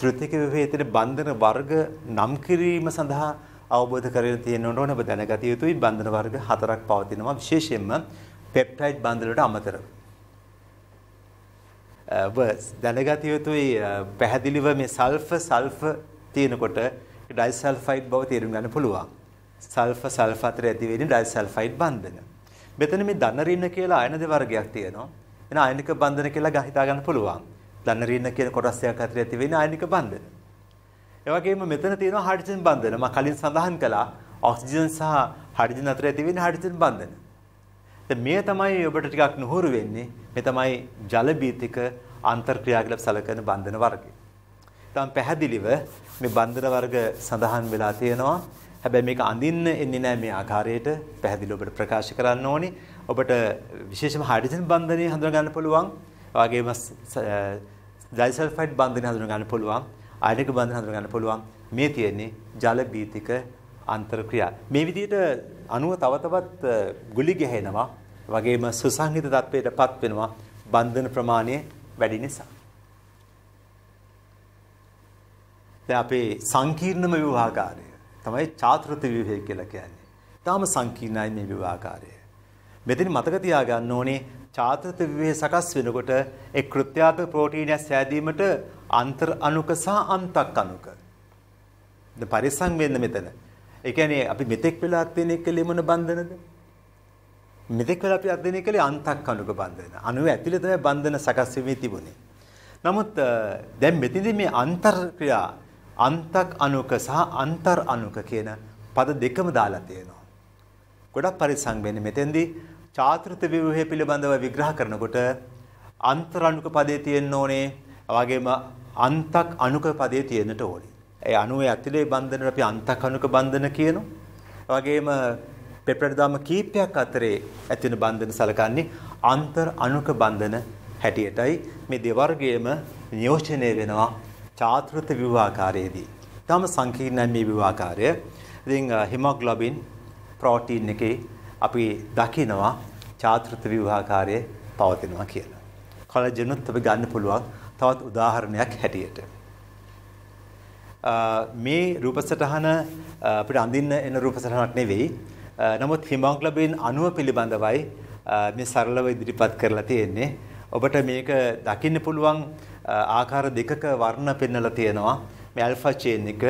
Speaker 1: ත්‍රිතික ව්‍යුහයේ බන්ධන වර්ග නම් කිරීම සඳහා අවබෝධ කරගෙන තියෙන්න ඕන ඔබ දැනගත යුතුයි බන්ධන වර්ග හතරක් පවතිනවා විශේෂයෙන්ම පෙප්ටයිඩ් බන්ධන වලට අමතරව. ඔබ දැනගත යුතුයි පැහැදිලිව මේ සල්ෆර් සල්ෆර් තියෙනකොට ඩයිසල්ෆයිඩ් බව තේරුම් ගන්න පුළුවන්. සල්ෆර් සල්ෆර් අතර ඇති වෙන්නේ ඩයිසල්ෆයිඩ් බන්ධන. මෙතන මේ ධනරින කියලා අයන වර්ගයක් තියෙනවා. එන අයනික බන්ධන කියලා හිතා ගන්න පුළුවන්. ධනරින කියන කොටසයක් අතර ඇති වෙන අයනික බන්ධන. ඒ වගේම මෙතන තියෙනවා හයිඩ්‍රජන් බන්ධන. මම කලින් සඳහන් කළා ඔක්සිජන් සහ හයිඩ්‍රජන් අතර ඇති වෙන හයිඩ්‍රජන් බන්ධන. දැන් මේ තමයි ඔබට ටිකක් නුහුරු වෙන්නේ. මේ තමයි ජල බීතික අන්තර්ක්‍රියා කියලා සැලකෙන බන්ධන වර්ගය. ඉතින් පැහැදිලිව මේ බන්ධන වර්ග සඳහන් වෙලා තියෙනවා. හැබැයි මේක අඳින්න එන්නේ නැහැ මේ ආකාරයට පැහැදිලිව ඔබට ප්‍රකාශ කරන්න ඕනේ. ඔබට විශේෂම හයිඩ්‍රජන් බන්ධනය හඳුනගන්න පුළුවන්. වගේම ඩයිසල්ෆයිඩ් බන්ධනය හඳුනගන්න පුළුවන්. අයනික බන්ධන හඳුනගන්න පුළුවන්. මේ තියෙන්නේ ජල බීතික අන්තර්ක්‍රියා. මේ විදිහට අණුව තව තවත් ගුලි ගැහෙනවා. වගේම සුසංහිත තත්ත්වයටපත් වෙනවා බන්ධන ප්‍රමාණය වැඩි නිසා. දැන් අපේ සංකීර්ණම විභාගාරය තමයි චාතුරත ව්‍යුහය කියලා කියන්නේ. තාම සංකීර්ණයි මේ විවාහකාරය. මෙතන මතක තියාගන්න ඕනේ චාතුරත ව්‍යුහය සකස් වෙනකොට ඒ කෘත්‍යාත්මක ප්‍රෝටීනය සෑදීමට අන්තර් අණුක සහ අන්තක් අණුක. ද පරිසං වෙන්න මෙතන. ඒ කියන්නේ අපි මෙතෙක් වෙලා අත්දින එකලේ මොන බන්ධනද? මෙතෙක් වෙලා අපි අත්දින එකලේ අන්තක් අණුක බන්ධන. අණුව ඇතුලේ තමයි බන්ධන සකස් වෙමින් තිබුණේ. නමුත් දැන් මෙතනදී මේ අන්තර්ක්‍රියා අන්තක් අණුක සහ අන්තර් අණුක කියන පද දෙකම දාලා තියෙනවා. ගොඩක් පරිස්සම් වෙන්න මෙතෙන්දී චාත්‍රිත ව්‍යුහය පිළිබඳව විග්‍රහ කරනකොට අන්තර් අණුක පදේ තියෙන්න ඕනේ. වගේම අන්තක් අණුක පදේ තියෙන්නට ඕනේ. ඒ අණුවේ ඇතුලේ බන්ධනට අපි අන්තක් අණුක බන්ධන කියනවා. වගේම පෙප්ටඩ්දාම කීපයක් අතරේ ඇතිවන බන්ධන සලකන්නේ අන්තර් අණුක බන්ධන හැටියටයි මේ දෙවර්ගයේම නියෝජනය වෙනවා චාතෘත විවාකාරයේදී. තම සංකීර්ණයි මේ විවාකාරය. ඉතින් හිමොග්ලොබින් ප්‍රෝටීන් එකේ අපි දකිනවා චාතෘත විවාකාරය පවතිනවා කියලා. කොලජනුත් අපි ගන්න පුළුවන් තවත් උදාහරණයක් හැටියට. මේ රූපසටහන අපිට අඳින්න එන රූපසටහනක් නෙවෙයි. නමුත් හිමොග්ලොබින් අණුව පිළිබඳවයි මේ සරලව ඉදිරිපත් කරලා තියෙන්නේ. ඔබට මේක දකින්න පුළුවන් ආකාර දෙකක වර්ණ පෙන්වලා තියෙනවා. මේ ඇල්ෆා චේන් එක,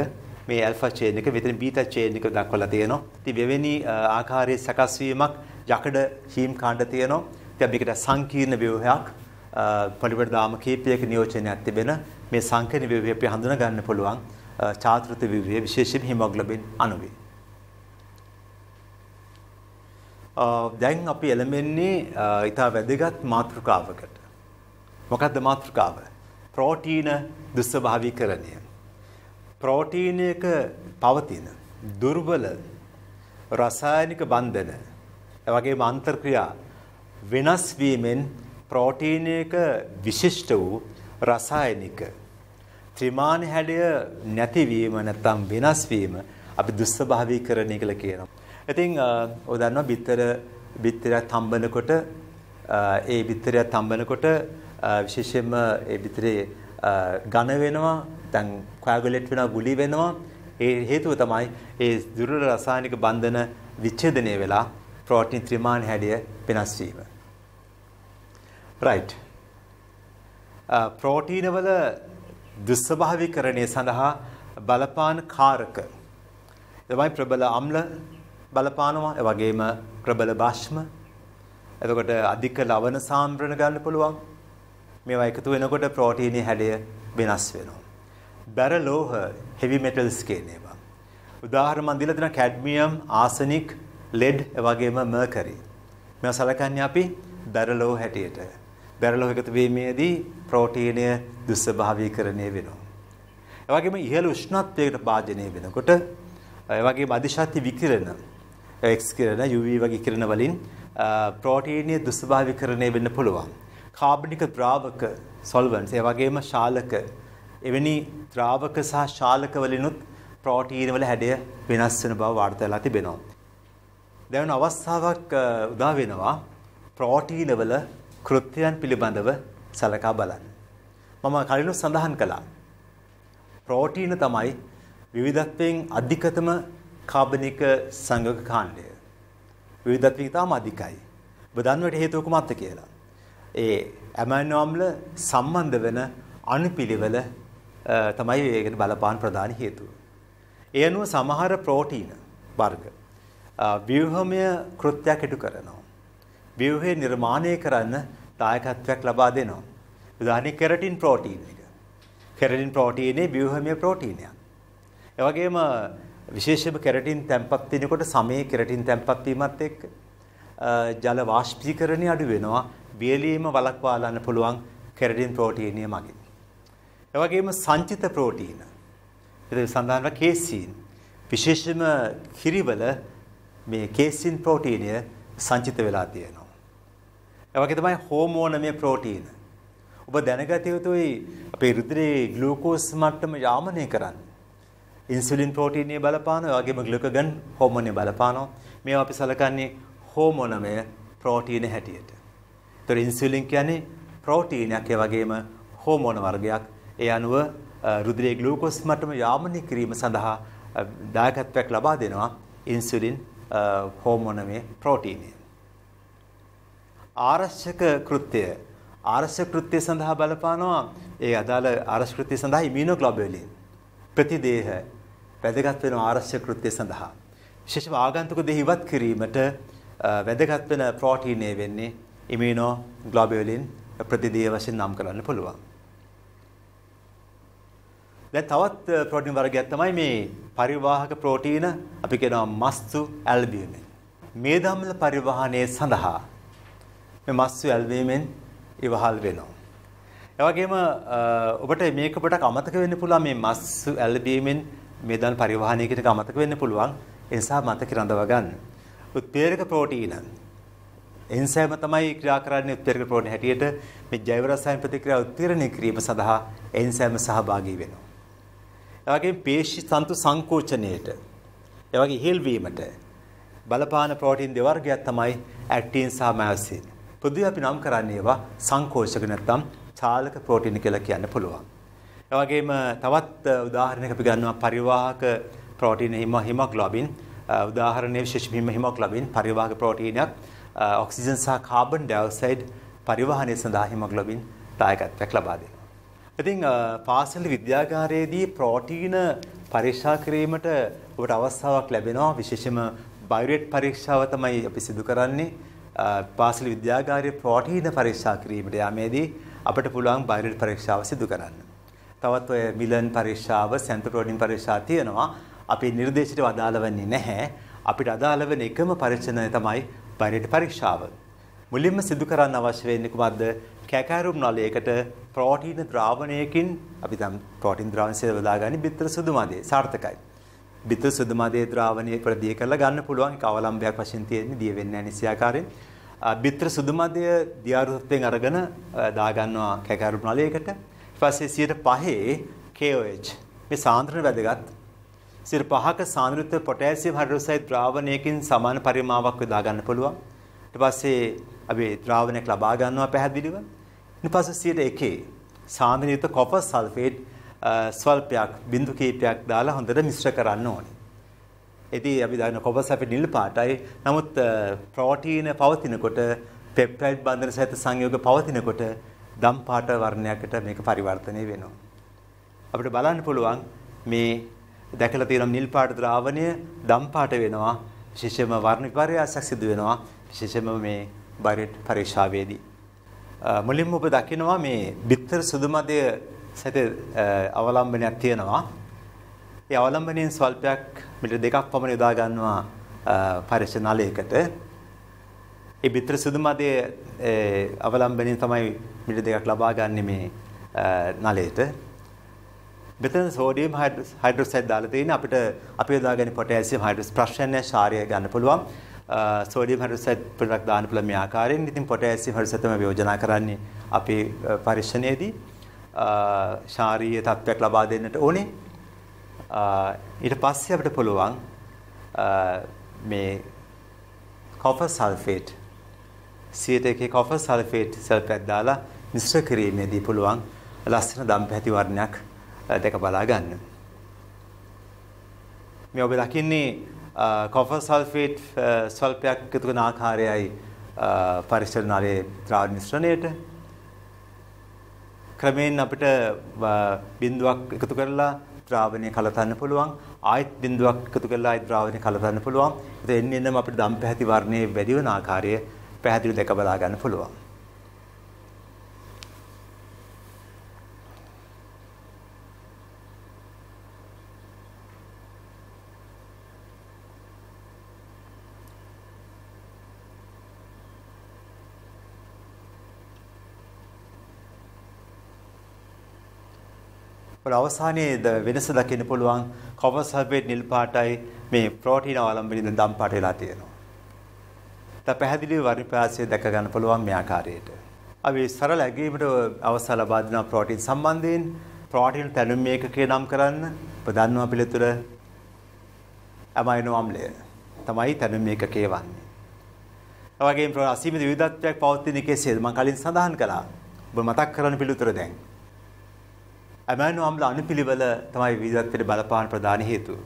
Speaker 1: මේ ඇල්ෆා චේන් එක, මෙතන බීටා චේන් එක දක්වලා තියෙනවා. ඉතින් මෙවැනි ආකාරයේ සකස් වීමක් යකඩ හීම් කාණ්ඩ තියෙනවා. ඉතින් මේකට සංකීර්ණ ව්‍යුහයක් පරිවර්දාම කීපයක නියෝජනයක් තිබෙන මේ සංකීර්ණ ව්‍යුහය අපි හඳුනා ගන්න පුළුවන්. චාත්‍රිත ව්‍යුහය විශේෂයෙන් හිමොග්ලොබින් අණුවේ. දැන් අපි එළඹෙන්නේ ඊට වැදගත් මාතෘකාවකට. මොකක්ද මාතෘකාව? ප්‍රෝටීන දුස්සභාවීකරණය. ප්‍රෝටීනයක පවතින දුර්වල රසායනික බන්ධන එවැගේම අන්තර්ක්‍රියා වෙනස් වීමෙන් ප්‍රෝටීනයක විශිෂ්ට වූ රසායනික ත්‍රිමාන හැඩය නැතිවීම නැත්නම් වෙනස් වීම අපි දුස්සභාවීකරණය කියලා කියනවා. ඉතින් ඔය දන්නවා බිත්තර බිත්තරයත් හම්බනකොට ඒ බිත්තරයත් හම්බනකොට විශේෂයෙන්ම ඒ බිත්‍රේ ඝන වෙනවා දැන් කෑගලට් වෙනවා ගුලි වෙනවා ඒ හේතුව තමයි ඒ දුර්වල රසායනික බන්ධන විච්ඡේදනය වෙලා ප්‍රෝටීන් ත්‍රිමාණ හැඩය වෙනස් වීම. right ප්‍රෝටීන වල දුස්සභාවීකරණය සඳහා බලපාන කාරක එතමයි ප්‍රබල අම්ල බලපානවා ඒ වගේම ප්‍රබල භාෂ්ම එතකොට අධික ලවණ සාම්ප්‍රණ ගන්න පුළුවන් මේවා එකතු වෙනකොට ප්‍රෝටීනයේ හැඩය වෙනස් වෙනවා. බැර ලෝහ heavy metals කියන ඒවා. උදාහරණ මම දීලා දෙනවා කැඩ්මියම්, ආසනික්, ලෙඩ් වගේම මර්කරි. මේවා සලකන්නේ අපි බැර ලෝහ හැටියට. බැර ලෝහ එකතු වීමේදී ප්‍රෝටීනය දුස්සභාවීකරණය වෙනවා. ඒ වගේම ඉහළ උෂ්ණත්වයකට භාජනය වෙනකොට ඒ වගේම අධිශක්ති විකිරණ X කිරණ UV වගේ කිරණ වලින් ප්‍රෝටීනය දුස්සභාවීකරණය වෙන්න පුළුවන්. කාබනික ද්‍රාවක solvents ඒ වගේම ශාලක එවැනි ද්‍රාවක සහ ශාලක වලිනුත් ප්‍රෝටීන් වල හැඩය වෙනස් වෙන බව වාර්තා වෙලා තිබෙනවා. දැන් අවස්ථාවක් උදා වෙනවා ප්‍රෝටීන වල කෘත්‍යයන් පිළිබඳව සලකා බලන්න. මම කලින් සඳහන් කළා. ප්‍රෝටීන තමයි විවිධත්වයෙන් අධිකතම කාබනික සංගක කාණ්ඩය. විවිධත්වය ඉතාම අධිකයි. ඔබ දන්නවට හේතුව කුමක්ද කියලා? ඒ ඇමයිනෝ අම්ල සම්බන්ධ වෙන අණුපිළිවෙල තමයි ඒකට බලපාන ප්‍රධාන හේතුව. ඒ අනුව සමහර ප්‍රෝටීන වර්ග ව්‍යුහමය කෘත්‍යයක් ඉටු කරනවා. ව්‍යුහය නිර්මාණය කරන්න දායකත්වයක් ලබා දෙනවා. උදාහරණයක් කෙරටින් ප්‍රෝටීන එක. කෙරටින් ප්‍රෝටීනේ ව්‍යුහමය ප්‍රෝටීනයක්. ඒ වගේම විශේෂයෙන්ම කෙරටින් තැම්පත් වෙනකොට සමයේ කෙරටින් තැම්පත් වීමත් එක්ක ජල වාෂ්පීකරණය අඩු වෙනවා. වියලීම වළක්වාලන්න පුළුවන් කෙරඩින් ප්‍රෝටීනය මගින්. එවගේම සංචිත ප්‍රෝටීන. එතන සඳහන් කේසීන්. විශේෂම කිරිවල මේ කේසීන් ප්‍රෝටීනය සංචිත වෙලා තියෙනවා. එවගේ තමයි හෝමෝනමය ප්‍රෝටීන. ඔබ දැනගත යුතුයි අපේ රුධිරයේ ග්ලූකෝස් මට්ටම යාමනය කරන්න. ඉන්සුලින් ප්‍රෝටීනය බලපානවා, ඒ වගේම ග්ලුකගන් හෝමෝනය බලපානවා. මේවා අපි සලකන්නේ හෝමෝනමය ප්‍රෝටීන හැටියට. ඒතොර ඉන්සියුලින් කියන්නේ ප්‍රෝටීනයක් ඒ වගේම හෝමෝන වර්ගයක්. ඒ අනුව රුධිරයේ ග්ලූකෝස් මට්ටම යාමනය කිරීම සඳහා දායකත්වයක් ලබා දෙනවා ඉන්සියුලින් හෝමෝනමය ප්‍රෝටීනය. ආරක්ෂක කෘත්‍යය ආරක්ෂක කෘත්‍යය සඳහා බලපානවා ඒ අදාළ ආරක්ෂක කෘත්‍යය සඳහා ඉමියුනෝග්ලොබුලින් ප්‍රතිදේහ වැදගත් වෙන ආරක්ෂක කෘත්‍යය සඳහා විශේෂව ආගන්තුක දෙහි ඉවත් කිරීමට වැදගත් වෙන ප්‍රෝටීනය වෙන්නේ ඉමිනෝ ග්ලොබියුලින් ප්‍රතිදේය වශයෙන් නම් කරන්න පුළුවන්. දැන් තවත් ප්‍රෝටීන් වර්ගයක් තමයි මේ පරිවාහක ප්‍රෝටීන අපි කියනවා මස්තු ඇල්බියුමින්. මේ ධම්මල පරිවහනයේ සඳහා මේ මස්තු ඇල්බියුමින් ඉවහල් වෙනවා. ඒ වගේම ඔබට මේක පොඩක් අමතක වෙන්න පුළුවන් මේ මස්තු ඇල්බියුමින් මේ ධම්ම පරිවහනයකට අමතක වෙන්න පුළුවන්. ඒ නිසා මතක රඳවා ගන්න. උත්ප්‍රේරක ප්‍රෝටීන එන්සයිම තමයි ක්‍රියා කරන්නේ උත්පීඩක ප්‍රෝණ හැටියට මේ ජෛව රසායන ප්‍රතික්‍රියා උත්පීඩනය කිරීම සඳහා එන්සයිම සහභාගී වෙනවා. ඒ වගේම පේශි තන්තු සංකෝචනයට ඒ වගේ හිල්වීමට බලපාන ප්‍රෝටීන් දෙවර්ගයක් තමයි ඇක්ටින් සහ මයෝසින්. පොදුවේ අපි නම් කරන්නේ ඒවා සංකෝචක නැත්නම් චාලක ප්‍රෝටීන් කියලා කියන්න පුළුවන්. ඒ වගේම තවත් උදාහරණයක් අපි ගන්නවා පරිවාහක ප්‍රෝටීන හිම හිමොග්ලොබින් උදාහරණයේ විශේෂ හිම හිමොග්ලොබින් පරිවාහක ප්‍රෝටීනයක් ඔක්සිජන් සහ කාබන් ඩයොක්සයිඩ් පරිවහනය සඳහා හිමොග්ලොබින් දායකත්වයක් ලබා දෙනවා. ඉතින් පාසල් විද්‍යාගාරයේදී ප්‍රෝටීන පරීක්ෂා කිරීමට ඔබට අවස්ථාවක් ලැබෙනවා විශේෂම බයුරේට් පරීක්ෂාව තමයි අපි සිදු කරන්නේ. පාසල් විද්‍යාගාරයේ ප්‍රෝටීන පරීක්ෂා කිරීමට යාමේදී අපට පුළුවන් බයුරේට් පරීක්ෂාව සිදු කරන්න. තවත් ඔය මිලන් පරීක්ෂාව, සෙන්ට්‍රෝඩින් පරීක්ෂා තියෙනවා. අපි නිර්දේශයට අදාළ වෙන්නේ නැහැ. අපිට අදාළ වෙන එකම පරීක්ෂණය තමයි බයිනරි පරීක්ෂාව. මුලින්ම සිදු කරන්න අවශ්‍ය වෙන්නේ කුමක්ද? කැකෑරුම් නලයකට ප්‍රෝටීන ද්‍රාවණයකින් අපි දැන් ප්‍රෝටීන් ද්‍රාවණය සෙවදාගන්නේ බිත්තර සුදු මදේ සාර්ථකයි. බිත්තර සුදු මදේ ද්‍රාවණය වල දිය කරලා ගන්න පුළුවන් ඒක අවලම්බයක් වශයෙන් තියෙන්නේ දිය වෙන්නේ නැහැ නිසි ආකාරයෙන්. බිත්තර සුදු මදය දියාරුත්වයෙන් අරගෙන දාගන්නවා කැකෑරුම් නලයකට. ඊට පස්සේ 105 KOH මේ සාන්ද්‍රණ වැදගත් සිර 5ක සාන්ද්‍රිත පොටෑසියම් හයිඩ්‍රොක්සයිඩ් ද්‍රාවණයකින් සමාන පරිමාවක් යොදා ගන්න පුළුවන්. ඊට පස්සේ අපි ද්‍රාවණයක් ලබා ගන්නවා පැහැදිලිව. ඊට පස්සේ 101 සාන්ද්‍රිත කොපර් සල්ෆේට් ස්වල්පයක් බිඳු කීපයක් දාලා හොඳට මිශ්‍ර කරන්න ඕනේ. ඉතින් අපි දන්න කොපර් සල්ෆේට් නිල් පාටයි. නමුත් ප්‍රෝටීන පවතිනකොට පෙප්ටයිඩ් බන්ධන සහිත සංයෝග පවතිනකොට දම් පාට වර්ණයකට මේක පරිවර්තනය වෙනවා. අපිට බලන්න පුළුවන් මේ දැකලා තියෙනවා නිල් පාට ද්‍රාවණය දම් පාට වෙනවා විශේෂයෙන්ම වර්ණ විපර්යාසයක් සිදු වෙනවා විශේෂයෙන්ම මේ බයරට් පරීක්ෂාවේදී මුලින්ම ඔබ දකිනවා මේ බිත්තර සුදුමදය සැත අවලම්බනයක් තියෙනවා ඒ අවලම්බනයෙන් ස්වල්පයක් මිටර් දෙකක් පමණ යොදා ගන්නවා පරීක්ෂණ නලයකට ඒ බිත්තර සුදුමදයේ අවලම්බනයෙන් තමයි මිටර් දෙකක් ලබා ගන්න මේ නලයට මෙතන සෝඩියම් හයිඩ්‍රොක්සයිඩ් දාලා තියෙන අපිට අපි යොදාගෙන පොටෑසියම් හයිඩ්‍රොක්ස් ප්‍රශ්නය ශාරය ගන්න පුළුවන්. සෝඩියම් හයිඩ්‍රොක්සයිඩ් පොඩක් දාන්න පුළුවන් මේ ආකාරයෙන්. ඉතින් පොටෑසියම් හයිඩ්‍රොක්සයිඩ් තමයි යෝජනා කරන්නේ අපේ පරීක්ෂණයේදී. ශාරීරික තත්ත්වයක් ලබා දෙන්නට ඕනේ. ඊට පස්සේ අපිට පුළුවන් මේ copper sulphate 101 copper sulphate sulphate දාලා මිශ්‍ර කිරීමේදී පුළුවන් ලස්සන දම් පැහැති වර්ණයක් දැක බලා ගන්න. මේ ඔබ දකින්නේ කොෆර් සල්ෆේට් ස්වල්පයක් එකතු කරන ආකාරයයි පරිසර නාලයේ ද්‍රාවණ මිශ්‍රණයට ක්‍රමයෙන් අපිට බිඳුවක් එකතු කරලා ද්‍රාවණය කලතන්න පුළුවන් ආයෙත් බිඳුවක් එකතු කරලා ආයෙත් ද්‍රාවණය කලතන්න පුළුවන් ඒ එන්නේ නම් අපිට දම් පැහැති වර්ණයේ වැඩි වෙන ආකාරය පැහැදිලිව දැක බලා ගන්න පුළුවන් ඔය අවසානයේ වෙනස දකින්න පුළුවන් කාබෝහයිඩ්‍රේට් නිල් පාටයි මේ ප්‍රෝටීන අවලම්බනින් දම් පාට වෙලා තියෙනවා. දැන් පැහැදිලිව වර්ණපාසය දැක ගන්න පුළුවන් මේ ආකාරයට. අපි සරල ඇගීමට අවසර ලබා දෙන ප්‍රෝටීන් සම්බන්ධයෙන් ප්‍රෝටීන් තැනුම් ඒකකේ නම් කරන්න ඔබ දන්නවා පිළිතුර ඇමයිනෝ අම්ලය තමයි තැනුම් ඒකකේ වන්නේ. ඒ වගේම අසීමිත විවිධත්වයක් පවතින කෙසේද මම කලින් සඳහන් කළා. ඔබ මතක් කරගන්න පිළිතුර දැන්. ඇමෑනු අම්ල අනුපිළිවෙල තමයි විවිධත්වයට බලපාන ප්‍රධාන හේතුව.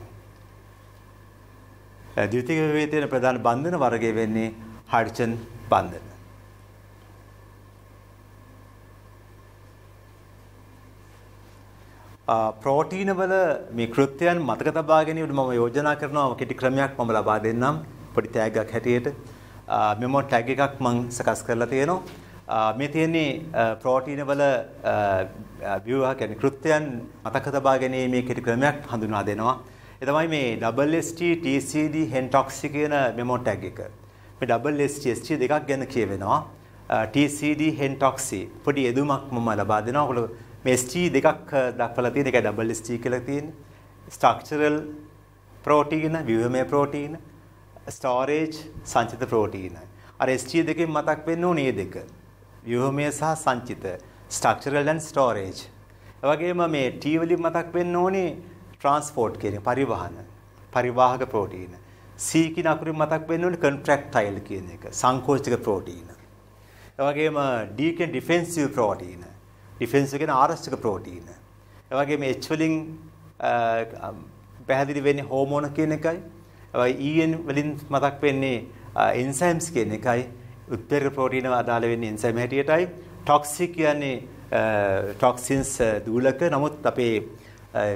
Speaker 1: ද්විතීක විවේචන ප්‍රධාන බන්ධන වර්ගය වෙන්නේ හයිඩ්‍රජන් බන්ධන. ප්‍රෝටීන වල මේ කෘත්‍යයන් මතක තබා ගැනීමට මම යෝජනා කරනවා කෙටි ක්‍රමයක් මම ලබා දෙන්නම් පොඩි ටැග් එකක් හැටියට මෙමෝ ටැග් එකක් මම සකස් කරලා තියෙනවා මේ තියෙන්නේ ප්‍රෝටීන වල ව්‍යුහ කියන්නේ කෘත්‍යයන් මතක තබා ගැනීමේ කෙටි ක්‍රමයක් හඳුනා දෙනවා. ඒ තමයි මේ WST TCD Hentox කියන මෙමෝ ටැග් එක. මේ WST ST දෙකක් ගැන කියවෙනවා. TCD Hentox පොඩි යෙදුමක් මම ලබා දෙනවා. ඔයගොල්ලෝ මේ ST දෙකක් දක්වලා තියෙන එකයි WST කියලා තියෙන්නේ. structural protein, ව්‍යුහමය protein, storage සංචිත protein. අර ST දෙකෙන් මතක් වෙන්න ඕනේ දෙක. ව්‍යුහමය සහ සංචිත structural and storage. වගේම මේ T වලින් මතක් වෙන්න ඕනේ transport කියන පරිවහන, පරිවාහක ප්‍රෝටීන. C කියන අකුරින් මතක් වෙන්න ඕනේ contractile කියන එක, සංකෝචක ප්‍රෝටීන. එවැගේම D කියන defensive protein. defensive කියන ආරක්ෂක ප්‍රෝටීන. එවැගේම H වලින් පැහැදිලි වෙන්නේ හෝමෝන කියන එකයි. E වලින් මතක් වෙන්නේ enzymes කියන එකයි. උත්පේරක ප්‍රෝටීන අදාළ වෙන්නේ එන්සයිම් හැටියටයි. ටොක්සික් කියන්නේ ටොක්සින්ස් දූලක. නමුත් අපේ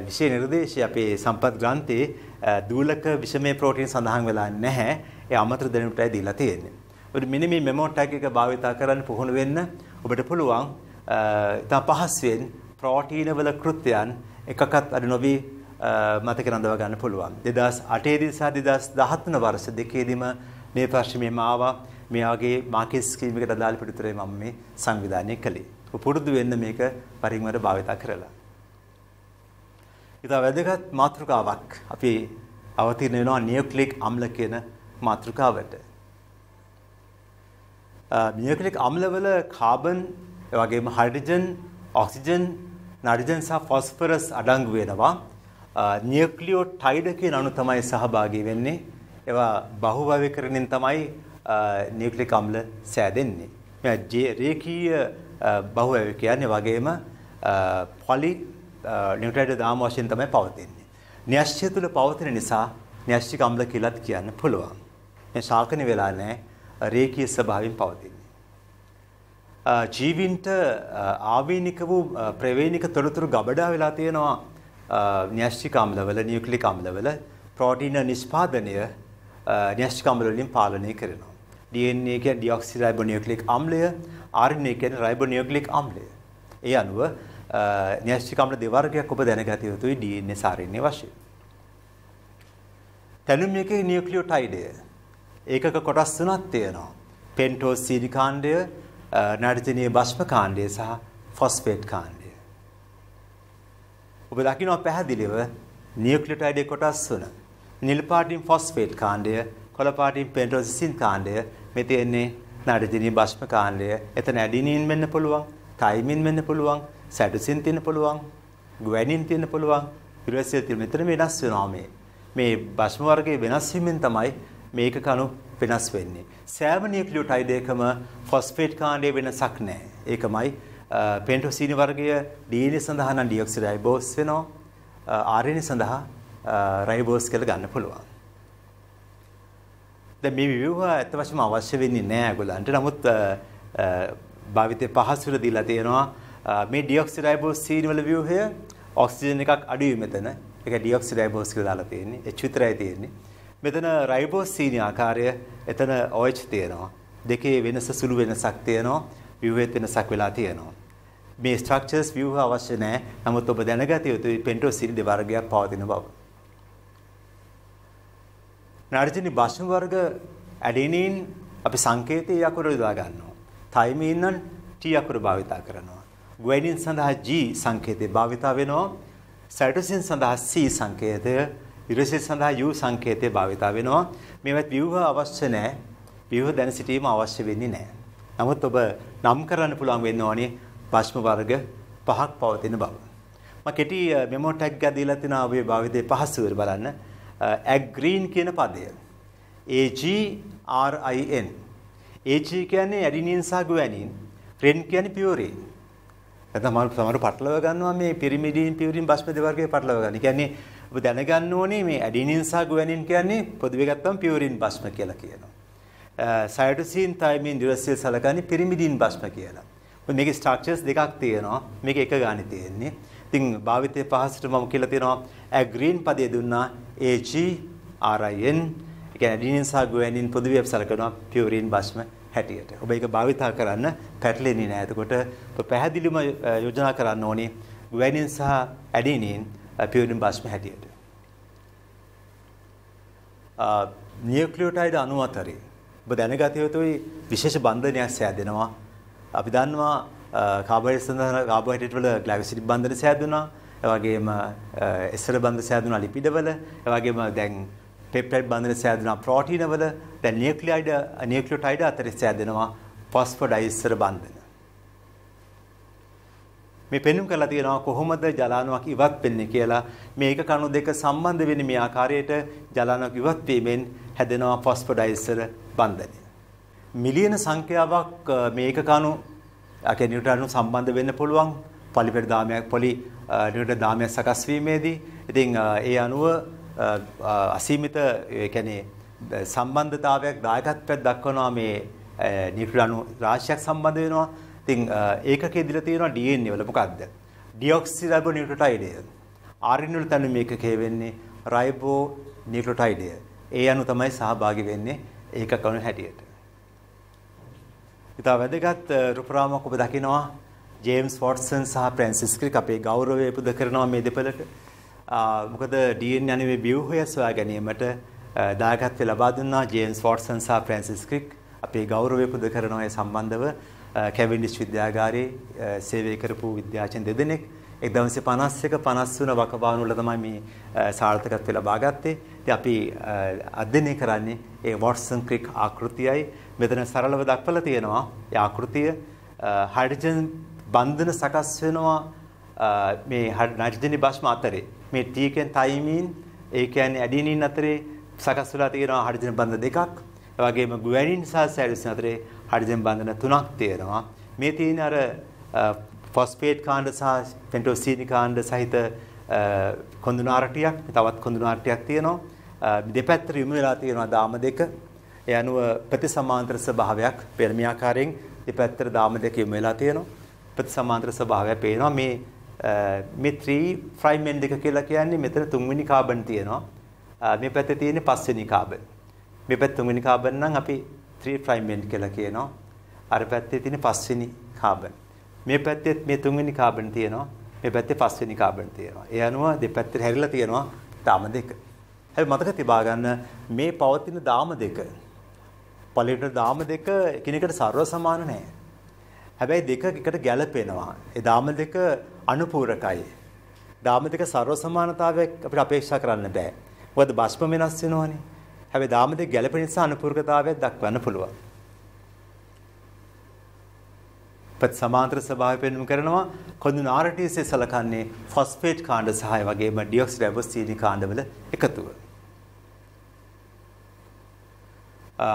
Speaker 1: විශේෂ නිර්දේශය අපේ සම්පත් ග්‍රන්ථයේ දූලක විෂමයේ ප්‍රෝටීන් සඳහන් වෙලා නැහැ. ඒ අමතර දැනුමටයි දීලා තියෙන්නේ. ඔබට මෙන්න මේ මෙමෝ ටැග් එක භාවිතා කරන්න පුහුණු වෙන්න ඔබට පුළුවන් ඉතා පහසුවෙන් ප්‍රෝටීන වල කෘත්‍යයන් එකකත් අඩු නොවී මතක රඳව ගන්න පුළුවන්. 2008 දී සහ 2013 වර්ෂ දෙකේදීම මේ ප්‍රශ්නේ මාවා මේ වගේ මාකට් ස්කීම් එකට අදාළ පිටුතරේ මම මේ සංවිධානය කළේ. පුරුදු වෙන්න මේක පරිමර භාවිතා කරලා. ඉතා වැදගත් මාතෘකාවක් අපි අවතීර්ණ වෙනවා නියුක්ලික් අම්ල කියන මාතෘකාවට. නියුක්ලික් අම්ලවල කාබන් එවැගේම හයිඩ්‍රජන්, ඔක්සිජන්, නයිට්‍රජන් සහ ෆොස්ෆරස් අඩංගු වෙනවා. නියුක්ලියෝටයිඩ් කියන අණු තමයි සහභාගී වෙන්නේ. ඒවා බහුභාවිකරණයෙන් තමයි නියුක්ලික් අම්ල සෑදෙන්නේ. මේ රේඛීය බහුවැය කියන්නේ වගේම පොලි නියුට්‍රයිඩ් දාම වශයෙන් තමයි පවතින්නේ. න්‍යෂ්‍ය තුල පවතින නිසා න්‍යෂ්‍යික අම්ල කියලාත් කියන්න පුළුවන්. මේ ශාකන වෙලා නැහැ රේඛීය ස්වභාවයෙන් පවතින්නේ. ජීවින්ට ආවේනික වූ ප්‍රවේනික තොරතුරු ගබඩා වෙලා තියෙනවා න්‍යෂ්ටික අම්ලවල නියුක්ලික් අම්ලවල ප්‍රෝටීන නිෂ්පාදනය න්‍යෂ්ටික අම්ල වලින් පාලනය කරනවා DNA කියන්නේ ඩිඔක්සිරයිබොනියුක්ලික් අම්ලය, RNA කියන්නේ රයිබොනියුක්ලික් අම්ලය. ඒ අනුව න්‍යෂ්ටික අම්ල දෙවර්ගයක් ඔබ දැනගත යුතුයි DNA සාරණ්‍ය වශයෙන්. තැනුම් එකේ නියුක්ලියෝටයිඩය ඒකක කොටස් තුනක් තියෙනවා. පෙන්ටෝස් සීඩි කාණ්ඩය, නයිට්‍රජනීය බෂ්ප කාණ්ඩය සහ ෆොස්ෆේට් කාණ්ඩය. ඔබ දකිනවා පැහැදිලිව නියුක්ලියෝටයිඩේ කොටස් තුන. නිල් පාටින් ෆොස්ෆේට් කාණ්ඩය, කොළ පාටින් පෙන්ටෝසිසින් කාණ්ඩය, මේ තියෙන්නේ නඩජිනී භෂ්ම කාණ්ඩය. එතන ඇඩිනින් වෙන්න පුළුවන්, තයිමින් වෙන්න පුළුවන්, සැටසින් තියෙන පුළුවන්, ගුවැනින් තියෙන පුළුවන්, ඉරසිය තියෙන මෙතන වෙනස් වෙනවා මේ. මේ භෂ්ම වර්ගයේ වෙනස් වීමෙන් තමයි මේක කණු වෙනස් වෙන්නේ. සෑම නියුක්ලියෝටයිඩ් එකම ෆොස්ෆේට් කාණ්ඩයේ වෙනසක් නැහැ. ඒකමයි පෙන්ටෝසීන වර්ගය DNA සඳහා නම් ඩිඔක්සිරයිබෝස් වෙනවා. RNA සඳහා රයිබෝස් කියලා ගන්න පුළුවන්. දැන් මේ විවහ ඇත්ත වශයෙන්ම අවශ්‍ය වෙන්නේ නැහැ ඒගොල්ලන්ට. නමුත් භාවිතය පහසුර දීලා තියෙනවා මේ ඩිඔක්සිරයිබෝස් සීන් වල ව්‍යුහය ඔක්සිජන් එකක් අඩුයි මෙතන. ඒක ඩිඔක්සිරයිබෝස් කියලා දාලා තියෙන්නේ. H විතරයි තියෙන්නේ. මෙතන රයිබෝස් සීන් ආකාරය එතන OH තියෙනවා. දෙකේ වෙනස සුළු වෙනසක් තියෙනවා. ව්‍යුහයත් වෙනසක් වෙලා තියෙනවා. මේ ස්ට්‍රක්චර්ස් ව්‍යුහ අවශ්‍ය නැහැ. නමුත් ඔබ දැනගත යුතුයි පෙන්ටෝසිරිඩ් වර්ගයක් පවතින බව. නර්ජනි භෂ්ම වර්ග ඇඩෙනින් අපි සංකේතයේ යකුර යොදා ගන්නවා. තයිමීන්නම් T අකුර භාවිතා කරනවා. ගුවැනින් සඳහා G සංකේතය භාවිතා වෙනවා. සයිටොසින් සඳහා C සංකේතය, ඉරිසින් සඳහා U සංකේතය භාවිතා වෙනවා. මේවත් ව්‍යුහ අවශ්‍ය නැහැ. ව්‍යුහ දැන සිටීම අවශ්‍ය වෙන්නේ නැහැ. නමුත් ඔබ නම් කරන්න පුළුවන් වෙන්න ඕනේ භෂ්ම වර්ග පහක් පවතින බව. මම කෙටි මෙමෝ ටැග් එකක් දීලා තිනවා ඔබේ භාවිතයේ පහසුවර බලන්න. ඇග්‍රීන් uh, කියන පදය. AGRIN. AG කියන්නේ ඇඩිනින් සහ ගුවැනින්. රෙන් කියන්නේ පියුරින්. නැත්නම් සමහර පටලව ගන්නවා මේ පිරිමිඩින් පියුරින් බස්මති වර්ගයේ පටලව ගන්න. කියන්නේ ඔබ දැනගන්න ඕනේ මේ ඇඩිනින් සහ ගුවැනින් කියන්නේ පොදුවේ ගත්තම පියුරින් බස්ම කියලා කියනවා. සයිටොසින් තයිමින් ඩියුරසිල් සලකන්නේ පිරිමිඩින් බස්ම කියලා. මේකේ ස්ට්‍රක්චර්ස් දෙකක් තියෙනවා. මේක එක ගානේ තියෙන්නේ. ඉතින් භාවිතයේ පහසට මම කියලා තියෙනවා ඇග්‍රීන් පදේ දුන්නා AgRin ඒ කියන්නේ ඇඩිනින් සහ ගුවැනින් පොදු වේප් සලකනවා පියුරින් බස්ම හැටියට. ඔබ ඒක භාවිතා කරන්න පැටලෙන්නේ නැහැ. එතකොට ඔබ පැහැදිලිවම යෝජනා කරන්න ඕනේ ගුවැනින් සහ ඇඩිනින් පියුරින් බස්ම හැටියට. නියුක්ලියෝටයිඩ් අණු අතරේ ඔබ දැනගත යුතුයි විශේෂ බන්ධනයක් සෑදෙනවා. අපි දන්නවා කාබෝහයිඩ්‍රේට් සඳහා කාබෝහයිඩ්‍රේට් වල ග්ලයිකෝසිඩ් බන්ධන සෑදුණා. එවැගේම එසර බන්ධ සෑදුනා ලිපිඩවල, එවැගේම දැන් පෙප්ටයිඩ් බන්ධන සෑදුනා ප්‍රෝටීනවල, දැන් නියුක්ලියයිඩ් නියුක්ලියොටයිඩ් අතර සෑදෙනවා ෆොස්ෆොඩයිස්තර බන්ධන. මේ පෙන්눔 කරලා තියෙනවා කොහොමද ජලාණුවක් ඉවත් වෙන්නේ කියලා. මේක කණු දෙක සම්බන්ධ වෙන මේ ආකාරයට ජලාණුවක් ඉවත් වීමෙන් හැදෙනවා ෆොස්ෆොඩයිස්තර බන්ධනය. මිලියන සංඛ්‍යාවක් මේක කණු අකේ නිව්ටන් සම්බන්ධ වෙන්න පුළුවන් පොලිපෙඩ දාමයක් පොලි නියුට්‍රන් දාමයක් සකස් වීමේදී ඉතින් ඒ අනුව අසීමිත ඒ කියන්නේ සම්බන්ධතාවයක් දායකත්වයක් දක්වනවා මේ නියුට්‍රන් අණු රාශියක් සම්බන්ධ වෙනවා. ඉතින් ඒකකේ දිලා තියෙනවා DNA වල මොකද්ද? ඩිඔක්සිරයිබෝ නියුට්‍රටයිඩය. RNA වල තමයි මේකකේ වෙන්නේ රයිබෝ නියුට්‍රටයිඩය. ඒ අනුව තමයි සහභාගී වෙන්නේ ඒකක අණු හැටියට. ඉතා වැදගත් රූපරාමයක් ඔබ දකිනවා ජේම්ස් වොට්සන් සහ ෆ්‍රැන්සිස් ක්‍රික් අපේ ගෞරවය පුද කරනවා මේ දෙපළට. මොකද DNA යනුවේ ව්‍යුහය සොයා ගැනීමට දායකත්වය ලබා දුන්නා ජේම්ස් වොට්සන් සහ ෆ්‍රැන්සිස් ක්‍රික් අපේ ගෞරවය පුද කරනවා සම්බන්ධව කැවින්ඩිස් විද්‍යාගාරයේ සේවය කරපු විද්‍යාචන දෙදෙනෙක් 1951 53 වකවානුවල තමයි මේ සාර්ථකත්වය ලබා ගත්තේ. ඉතින් අපි අධ්‍යයනය කරන්නේ ඒ වොට්සන් ක්‍රික් ආකෘතියයි. මෙතන සරලව දක්වලා තියෙනවා. ඒ ආකෘතිය හයිඩ්‍රජන් බන්ධන සකස් වෙනවා මේ නයිට්‍රජන් භාෂ්ම අතරේ. මේ ටීකෙන් තයිමීන් ඒ කියන්නේ ඇඩීනින් අතරේ සකස් වෙලා තියෙනවා හයිඩ්‍රජන් බන්ධන දෙකක්. ඒ වගේම ගුවැනින් සහ සැලිසින් අතරේ හයිඩ්‍රජන් බන්ධන තුනක් තියෙනවා. මේ තියෙන අර ෆොස්ෆේට් කාණ්ඩ සහ පෙන්ටෝසීනි කාණ්ඩ සහිත කොඳුනාරටියක් තවත් කොඳුනාරටියක් තියෙනවා දෙපැත්තට යොමු වෙලා තියෙනවා දාම දෙක ඒ අනුව ප්‍රතිසමාන්තර ස්වභාවයක් පෙරමියාකාරයෙන් දෙපැත්තට දාම දෙක යොමු වෙලා තියෙනවා ප්‍රතිසමාන්තර ස්වභාවය පේනවා මේ මේ 3 ෆ්‍රයිමෙන්ඩ් එක කියලා කියන්නේ මෙතන තුන්වෙනි කාබන් තියෙනවා මේ පැත්තේ තියෙන්නේ පස්වෙනි කාබන් මේ පැත්තේ තුන්වෙනි කාබන් නම් අපි 3 ෆ්‍රයිමෙන්ඩ් කියලා කියනවා අර පැත්තේ තියෙන පස්වෙනි කාබන් මේ පැත්තේ මේ තුන්වෙනි කාබන් තියෙනවා මේ පැත්තේ පස්වෙනි කාබන් තියෙනවා ඒ අනුව දෙපැත්තට හැරිලා තියෙනවා දාම දෙක හැබැයි මතක තිබා ගන්න මේ පවතින දාම දෙක පළවෙනි දාම දෙක එකිනෙකට සර්ව සමාන නැහැ හැබැයි දෙක එකට ගැළපෙනවා. ඒ දාම දෙක අනුපූරකයි. දාම දෙක සර්ව සමානතාවයක් අපිට අපේක්ෂා කරන්න බෑ. මොකද බෂ්ප වෙනස් වෙනවනේ. හැබැයි දාම දෙක ගැළපෙන නිසා අනුපූරකතාවයක් දක්වන්න පුළුවන්. පත් සමාන්තර ස්වභාවය පෙන්වීම කරනවා කොඳුන ආරටීසේ සලකන්නේ ෆොස්ෆේට් කාණ්ඩ සහය වගේම ඩිඔක්සි රයිබොස්ටීනි කාණ්ඩවල එකතුව.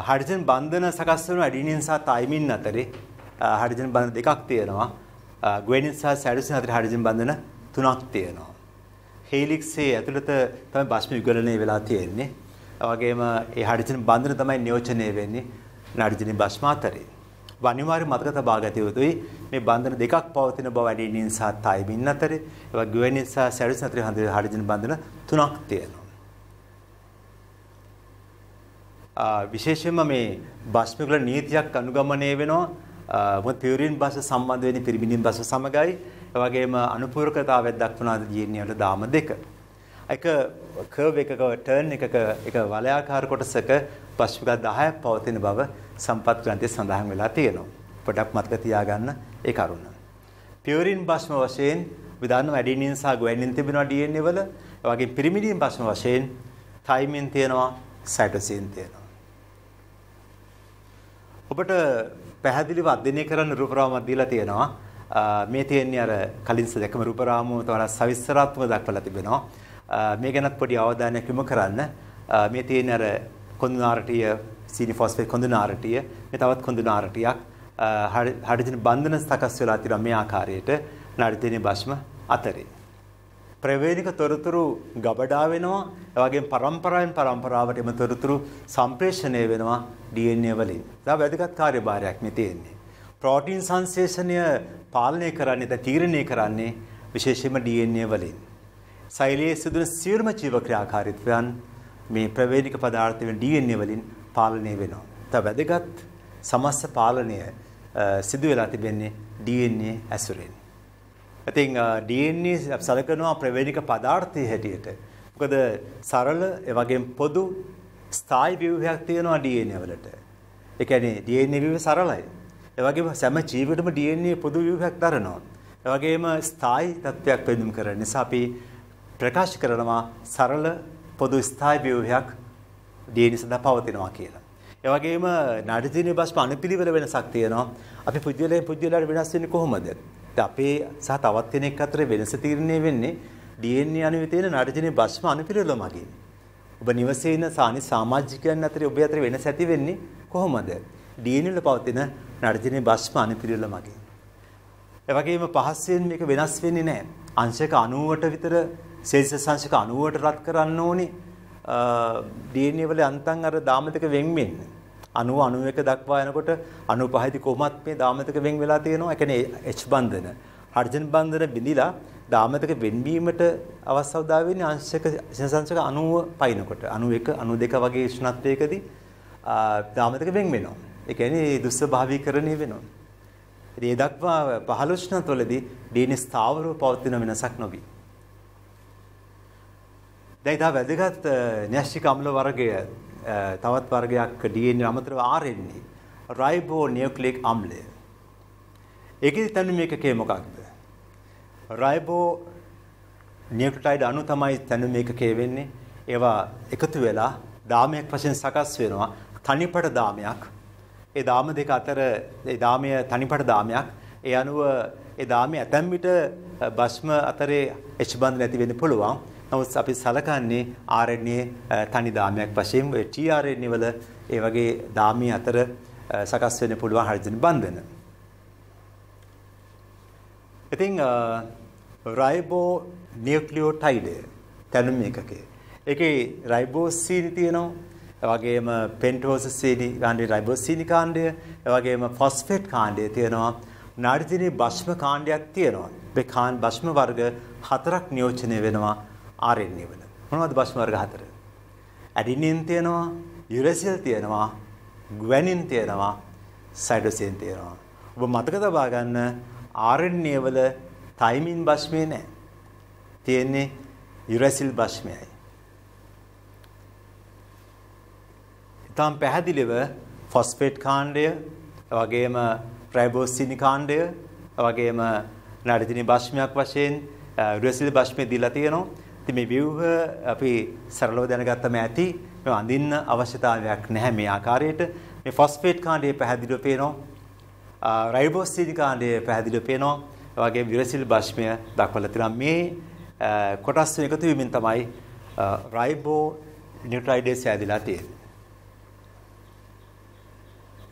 Speaker 1: හයිඩ්‍රජන් බන්ධන සකස් වන ඇඩිනින් සහ තයිමින් අතරේ හයිඩ්‍රජන් බන්ධන දෙකක් තියෙනවා. ග්වෙනින් සහ සැඩසින් අතර හයිඩ්‍රජන් බන්ධන තුනක් තියෙනවා. හෙලික්සේ ඇතුළත තමයි භෂ්ම විගලනය වෙලා තියෙන්නේ. වගේම ඒ හයිඩ්‍රජන් බන්ධන තමයි නියෝජනය වෙන්නේ නයිට්‍රජන් භෂ්ම අතරේ. අනිවාර්ය මතක තබා ගත යුතුයි මේ බන්ධන දෙකක් පවතින බව ඇඩීනින් සහ තයිමින් අතරේ ඒවා ග්වෙනින් සහ සැඩසින් අතර හයිඩ්‍රජන් බන්ධන තුනක් තියෙනවා. විශේෂයෙන්ම මේ භෂ්මිකල නීතියක් අනුගමනය වෙනවා මොකද පියුරින් භාෂ සම්බන්ධ වෙන්නේ පිරිමිනින් භාෂ සමගයි. ඒ වගේම අනුපූරකතාවයක් දක්වනවා DNA වල දාම දෙක. එක කර්ව් එකක ටර්න් එකක එක වලයාකාර කොටසක පස්වික 10ක් පවතින බව සම්පත් ග්‍රන්ථයේ සඳහන් වෙලා තියෙනවා. පොඩක් මතක තියාගන්න ඒ කරුණ. පියුරින් භාෂම වශයෙන් විදාන ඇඩිනින් සහ ගුවැනින් තිබෙනවා DNA වල. ඒ වගේ පිරිමිඩින් භාෂම වශයෙන් ථයිමින් තියෙනවා, සයිටොසින් තියෙනවා. ඔබට පැහැදිලිව අධ්‍යයනය කරන්න රූපරාමයක් දීලා තියෙනවා. මේ තියෙන්නේ අර කලින් දැකම රූපරාමුවට වඩා සවිස්තරාත්මකව දක්වලා තිබෙනවා. මේ ගැනත් පොඩි අවධානයක් යොමු කරන්න. මේ තියෙන්නේ අර කොඳුනාරටිය, සීනිෆොස්ෆේට් කොඳුනාරටිය, මේ තවත් කොඳුනාරටියක් හයිඩ්‍රජන් බන්ධන සකස් වෙලා තියෙනවා මේ ආකාරයට නඩිතේනේ භෂ්ම අතරේ. ප්‍රවේදික තොරතුරු ගබඩා වෙනවා ඒ වගේම પરම්පරාවෙන් પરම්පරාවට එම තොරතුරු සම්ප්‍රේෂණය වෙනවා DNA වලින්. ඒක වැදගත් කාර්යභාරයක් මේ තියෙන්නේ. ප්‍රෝටීන් සංශ්ලේෂණය පාලනය කරන්නේ ද තීරණය කරන්නේ විශේෂයෙන්ම DNA වලින්. සෛලයේ සිදුන සියලුම ජීව ක්‍රියාකාරීත්වයන් මේ ප්‍රවේදික පදාර්ථ වෙන DNA වලින් පාලනය වෙනවා. ඒක වැදගත් සමස්ත පාලනය සිදු වෙලා තිබෙන්නේ DNA ඇසුරෙන්. ඉතින් DNA සලකනවා ප්‍රවේණික පදාර්ථය හැටියට. මොකද සරල ඒ වගේම පොදු ස්ථායි ව්‍යුහයක් තියෙනවා DNA වලට. ඒ කියන්නේ DNA ව්‍යුහය සරලයි. ඒ වගේම සෑම ජීවිතෙම DNA පොදු ව්‍යුහයක් දරනවා. ඒ වගේම ස්ථායි තත්වයක් පෙන්නුම් කරන නිසා අපි ප්‍රකාශ කරනවා සරල පොදු ස්ථායි ව්‍යුහයක් DNA සඳහා පවතිනවා කියලා. ඒ වගේම නඩතිනි බස්ප අනුපිළිවෙල වෙනසක් තියෙනවා. අපි පුද්ගලයන් පුද්ගලයාට වෙනස් වෙන්නේ කොහොමද? අපේ සහ තවත් කෙනෙක් අතර වෙනස තීරණය වෙන්නේ DNA අණුවේ තියෙන නරජනේ භෂ්ම අණුපිරවල මගින්. ඔබ නිවසේ ඉන්න සානි සමාජිකයන් අතර ඔබේ අතර වෙනස ඇති වෙන්නේ කොහොමද? DNA වල පවතින නරජනේ භෂ්ම අණුපිරවල මගින්. ඒ වගේම පහසෙන් මේක වෙනස් වෙන්නේ නැහැ. අංශක 90ට විතර සෙල්සියස් අංශක 90ට රත් කරන්න ඕනේ. DNA වල අන්තම් අර දාමතික වෙන් වෙන්නේ. 90 91 දක්වා යනකොට 95 කොහොමත් මේ දාමතක වෙන් වෙලා තියෙනවා. ඒ කියන්නේ H බන්ධන. හයිඩ්‍රජන් බන්ධන බිඳිලා දාමතක වෙන්වීමට අවස්ථාව දා වෙන්නේ අංශක සෙනසංශක 90 පයින්කොට 91 92 වගේ උෂ්ණත්වයකදී දාමතක වෙන් වෙනවා. ඒ කියන්නේ දුස්සභාවීකරණය වෙනවා. ඉතින් ඒ දක්වා පහළ උෂ්ණත්වවලදී DNA ස්ථාවරව පවතින වෙනසක් නොවේ. දැන් ඉතා වැදගත් න්‍යෂ්ටික අම්ල වර්ගය තවත් වර්ගයක් DNA අමතරව RNA රයිබෝ නියුක්ලික් අම්ලය. ඒකේ තනු මේකකේ මොකක්ද? රයිබෝ නියුක්ලියොටයිඩ් අණු තමයි තනු මේකකේ වෙන්නේ. ඒවා එකතු වෙලා දාමයක් වශයෙන් සකස් වෙනවා. තනිපට දාමයක්. ඒ දාම දෙක අතර ඒ දාමය තනිපට දාමයක්. ඒ අනුව ඒ දාමයේ ඇතැම් විට භස්ම අතරේ H බන්ධ නැති වෙන්න පුළුවන්. නමුත් අපි සලකන්නේ RNA තනි දාමයක් වශයෙන් ඔය tRNA වල ඒ වගේ දාමී අතර සකස් වෙන්න පුළුවන් හයිඩ්‍රජන් බන්ධන. ඉතින් රයිබෝ නියුක්ලියෝටයිඩ් තැනුම් එකකේ. ඒකේ රයිබෝසීන් තියෙනවා. වගේම පෙන්ටෝසසීනි කාණ්ඩේ රයිබෝසීනි කාණ්ඩය, වගේම ෆොස්ෆේට් කාණ්ඩය තියෙනවා. නාඩිතිනි භෂ්ම කාණ්ඩයක් තියෙනවා. මේ කාණ්ඩ භෂ්ම වර්ග හතරක් නියෝජනය වෙනවා ආර්ය නිවන. මොනවද භස්ම වර්ග හතර? ඇඩිනින් තියෙනවා, යුරසිල් තියෙනවා, ගුවැනින් තියෙනවා, සයිඩෝසින් තියෙනවා. ඔබ මතක තබා ගන්න RNA වල තයිමින් භස්මේ නැහැ. තියෙන්නේ යුරසිල් භස්මයයි. ඊටම් පැහැදිලිව ෆොස්ෆේට් කාණ්ඩය, වගේම රයිබෝසිනි කාණ්ඩය, වගේම නඩතිනි භස්මයක් වශයෙන් යුරසිල් භස්මේ දීලා තියෙනවා. ඉතින් මේ ව්‍යුහ අපි සරලව දැනගත්තම ඇති මේ අඳින්න අවශ්‍යතාවයක් නැහැ මේ ආකාරයට මේ ෆොස්ෆේට් කාණ්ඩය පැහැදිලිව පේනවා රයිබෝසීඩ් කාණ්ඩය පැහැදිලිව පේනවා ඒ වගේ විරසිල් භාෂ්මය දක්වලා තියෙනවා මේ කොටස් තුන එකතු වීමෙන් තමයි රයිබෝ නියුට්‍රයිඩේස් හැදිලා තියෙන්නේ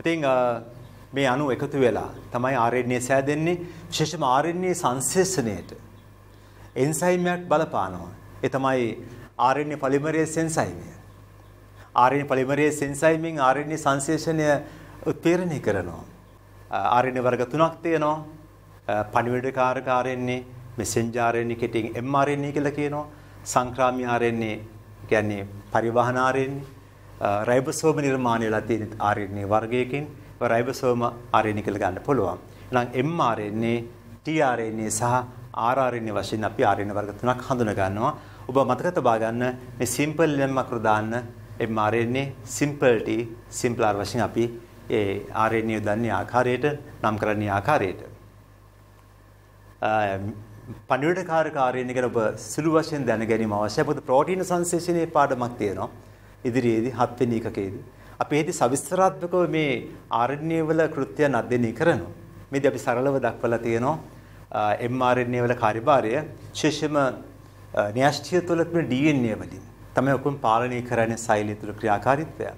Speaker 1: ඉතින් මේ අණු එකතු වෙලා තමයි RNA සෑදෙන්නේ විශේෂම RNA සංශ්ලේෂණයට එන්සයිමයක් බලපානවා ඒ තමයි RNA පොලිමරේස් එන්සයිමය. RNA පොලිමරේස් එන්සයිමෙන් RNA සංශ්ලේෂණය උත්පීර්ණය කරනවා. RNA වර්ග තුනක් තියෙනවා. පණිවිඩකාරක RNA, messenger RNA කෙටියෙන් mRNA කියලා කියනවා. සංක්‍රාමී RNA කියන්නේ පරිවහන RNA රයිබෝසෝම නිර්මාණය වෙලා තියෙන RNA වර්ගයකින් ඒ රයිබෝසෝම RNA කියලා ගන්න පුළුවන්. එහෙනම් mRNA, tRNA සහ rRNA වශයෙන් අපි RNA වර්ග තුනක් හඳුනා ගන්නවා. ඔබ මතක තබා ගන්න මේ සිම්පල් ලෙම් අකුරු දාන්න mRNA සිම්පල්ටි සිම්ප්ලර් වශයෙන් අපි ඒ RNA යොදන්නේ ආකාරයට නම් කරන්නේ ආකාරයට පණිවිඩකාරක RNA ගැන ඔබ සුළු වශයෙන් දැන ගැනීම අවශ්‍යයි මොකද ප්‍රෝටීන සංශ්ලේෂණයේ පාඩමක් තියෙනවා ඉදිරියේදී 7 වෙනි එකකේදී අපි ඒදී සවිස්තරාත්මකව මේ RNA වල කෘත්‍ය නර්ධනය කරනවා මේදී අපි සරලව දක්වලා තියෙනවා mRNA වල කාර්යභාරය විශේෂම න්‍යෂ්ටිය තුළ තිබෙන DNA වලින් තමයි ඔක්කොම පාලනය කරන්නේ සෛලය තුළ ක්‍රියාකාරීත්වය.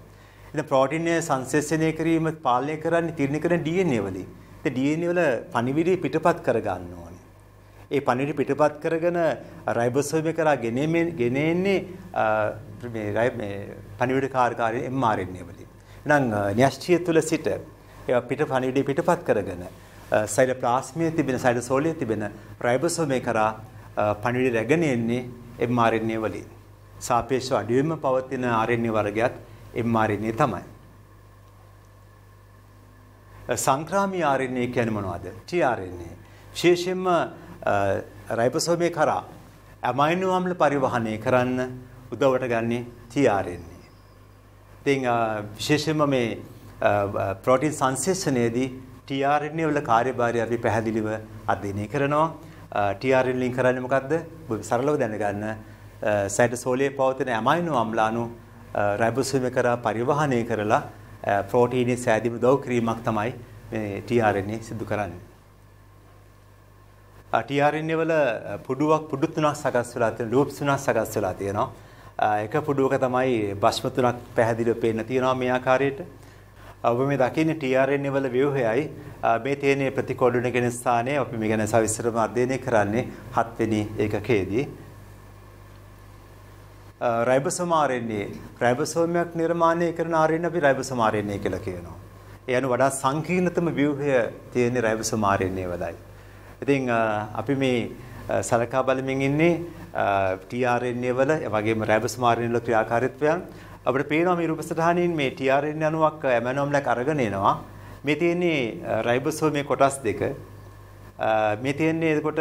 Speaker 1: ඉතින් ප්‍රෝටීන් සංශ්ලේෂණය කිරීම පාලනය කරන්නේ තීරණය කරන DNA වලින්. ඒ DNA වල පණිවිඩය පිටපත් කරගන්න ඕනේ. ඒ පණිවිඩය පිටපත් කරගෙන රයිබෝසෝම කරා ගෙනෙන්නේ ගෙනෙන්නේ මේ මේ පණිවිඩ කාර්කාරී mRNA වලින්. එහෙනම් න්‍යෂ්ටිය තුළ සිට ඒවා පිට පණිවිඩය පිටපත් කරගෙන සෛල ප්ලාස්මයේ තිබෙන සෛලසෝලයේ තිබෙන රයිබෝසෝමේ කරා පණිවිඩ රැගෙන එන්නේ mRNA වලින්. සාපේක්ෂව අඩුවෙන්ම පවතින RNA වර්ගයක් mRNA තමයි. සංක්‍රාමී RNA කියන්නේ මොනවද? tRNA. විශේෂයෙන්ම රයිබෝසෝමේ කරා ඇමයිනෝ අම්ල පරිවහනය කරන්න උදව්වට ගන්නේ tRNA. ඉතින් විශේෂයෙන්ම මේ ප්‍රෝටීන් සංශ්ලේෂණයේදී tRNA වල කාර්යභාරය අපි පැහැදිලිව අධ්‍යයනය කරනවා. TRN ලින්ක් කරන්නේ මොකද්ද? ඔබ සරලව දැනගන්න සයිටෝසෝලයේ පවතින ඇමයිනෝ අම්ල අණු රයිබෝසෝම කරා පරිවහනය කරලා ප්‍රෝටීනයේ සෑදීම උදව් කිරීමක් තමයි මේ tRNA සිදු කරන්නේ. tRNA වල පුඩුවක් පුඩු තුනක් සකස් වෙලා තියෙන ලූප්ස් තුනක් සකස් වෙලා තියෙනවා. එක පුඩුවක තමයි භෂ්ම තුනක් පැහැදිලිව පේන්න තියෙනවා මේ ආකාරයට. ඔබ මේ දකින්නේ tRNA වල ව්‍යුහයයි මේ තියෙන ප්‍රතිකොඩුණ කියන ස්ථානය අපි මේ ගැන සවිස්තරව අධ්‍යයනය කරන්නේ හත්වෙනි ඒකකයේදී රයිබෝසෝම RNA රයිබෝසෝමයක් නිර්මාණය කරන RNA අපි රයිබෝසෝම RNA කියලා කියනවා. ඒ අනුව වඩා සංකීර්ණතම ව්‍යුහය තියෙන රයිබෝසෝම RNA වලයි. ඉතින් අපි මේ සලකා බලමින් ඉන්නේ tRNA වල වගේම රයිබෝසෝම RNA වල ක්‍රියාකාරීත්වයන් අපිට පේනවා මේ රූප සටහනින් මේ tRNA අණුවක් ඇමනොම්ලක් අරගෙන එනවා. මේ තියෙන්නේ රයිබෝසෝමේ කොටස් දෙක. මේ තියෙන්නේ එතකොට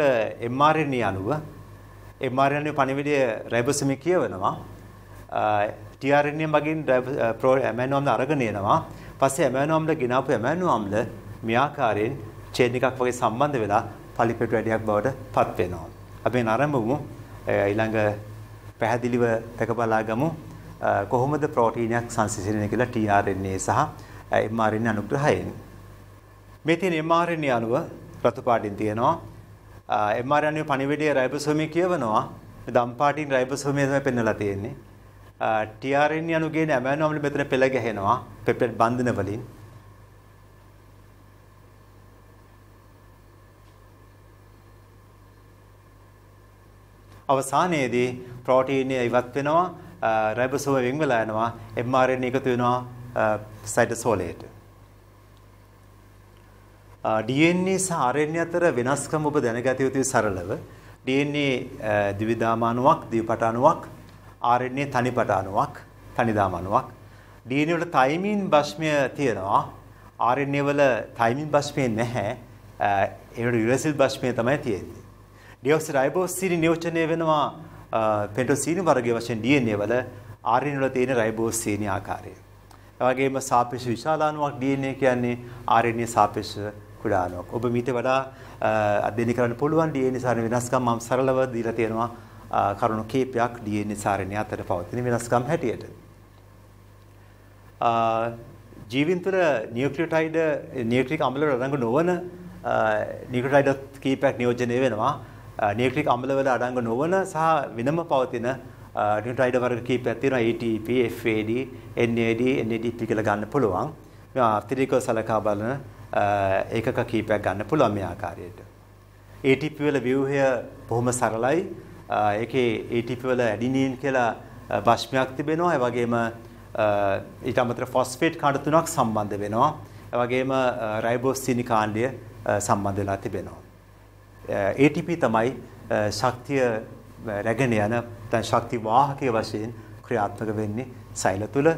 Speaker 1: mRNA අණුව. mRNA පණිවිඩය රයිබෝසෝමේ කියවනවා. tRNA මගින් ඇමනොම්ල අරගෙන එනවා. පස්සේ ඇමනොම්ල ගෙනාපු ඇමනොම්ල මේ ආකාරයෙන් චේන් එකක් වගේ සම්බන්ධ වෙලා පලිපෙටු වැඩියක් බවට පත් වෙනවා. අපි නරඹමු ඊළඟ පැහැදිලිව දැකබලා ගමු කොහොමද ප්‍රෝටීනයක් සංසිඳෙන්නේ කියලා tRNA සහ mRNA අනුග්‍රහයෙන්. මේ තියෙන mRNA අණුව රතු පාටින් තියෙනවා. mRNA පණිවිඩයේ රයිබෝසෝමයේ කියවනවා. දම් පාටින් රයිබෝසෝමය තමයි පෙන්වලා තියෙන්නේ. tRNA අණුගේ ඇමයිනෝ අම්ල මෙතන පෙළ ගැහෙනවා පෙප්ටයිඩ් බන්ධන වලින්. අවසානයේදී ප්‍රෝටීනය ඉවත් වෙනවා රයිබෝසෝම වෙන් වෙලා යනවා mRNA එකතු වෙනවා සයිටෝසෝලයට. DNA සහ RNA අතර වෙනස්කම් ඔබ දැනගත යුතුයි සරලව. DNA ද්විදාමාණුවක්, ද්විපටාණුවක්, RNA තනිපටාණුවක්, තනිදාමාණුවක්. DNA වල තයිමින් භෂ්මය තියෙනවා. RNA වල තයිමින් භෂ්මය නැහැ. ඒකට යුරසිල් භෂ්මය තමයි තියෙන්නේ. ඩියොක්සි රයිබෝස් සිරි නියෝජනය වෙනවා පෙන්ටෝසීන වර්ගයේ වශයෙන් DNA වල RNA වල තියෙන රයිබෝසීන ආකාරය. ඒ වගේම සාපේක්ෂ විශාල අණුවක් DNA කියන්නේ RNA සාපේක්ෂ කුඩා අණුවක්. ඔබ මීට වඩා අධ්‍යයනය කරන්න පුළුවන් DNA සාරණ වෙනස්කම් මම සරලව දීලා තියෙනවා කරුණු කීපයක් DNA සාරණ්‍ය අතර පවතින වෙනස්කම් හැටියට. ජීවීන් තුළ නියුක්ලියොටයිඩ් නියුක්ලියික් අම්ල වල රඟ නොවන නියුක්ලියොටයිඩ් කීපයක් නියෝජනය වෙනවා. නියුක්ලික් uh, අම්ලවල අඩංගු නොවන සහ වෙනම පවතින නියුට්‍රයිඩ uh, වර්ග කීපයක් තියෙනවා ATP, FAD, NAD, NADP කියලා ගන්න පුළුවන්. මේවා අතිරේකව සලකා බලන uh, ඒකක කීපයක් ගන්න පුළුවන් මේ ආකාරයට. ATP වල ව්‍යුහය බොහොම සරලයි. ඒකේ ATP වල ඇඩිනීන් කියලා භෂ්මයක් තිබෙනවා. ඒ වගේම ඊට අමතරව ෆොස්ෆේට් කාණ්ඩ තුනක් සම්බන්ධ වෙනවා. ඒ වගේම රයිබෝසිනි කාණ්ඩය සම්බන්ධ වෙලා තිබෙනවා. ATP තමයි ශක්තිය රැගෙන යන දැන් ශක්ති වාහකයේ වශයෙන් ක්‍රියාත්මක වෙන්නේ සෛල තුල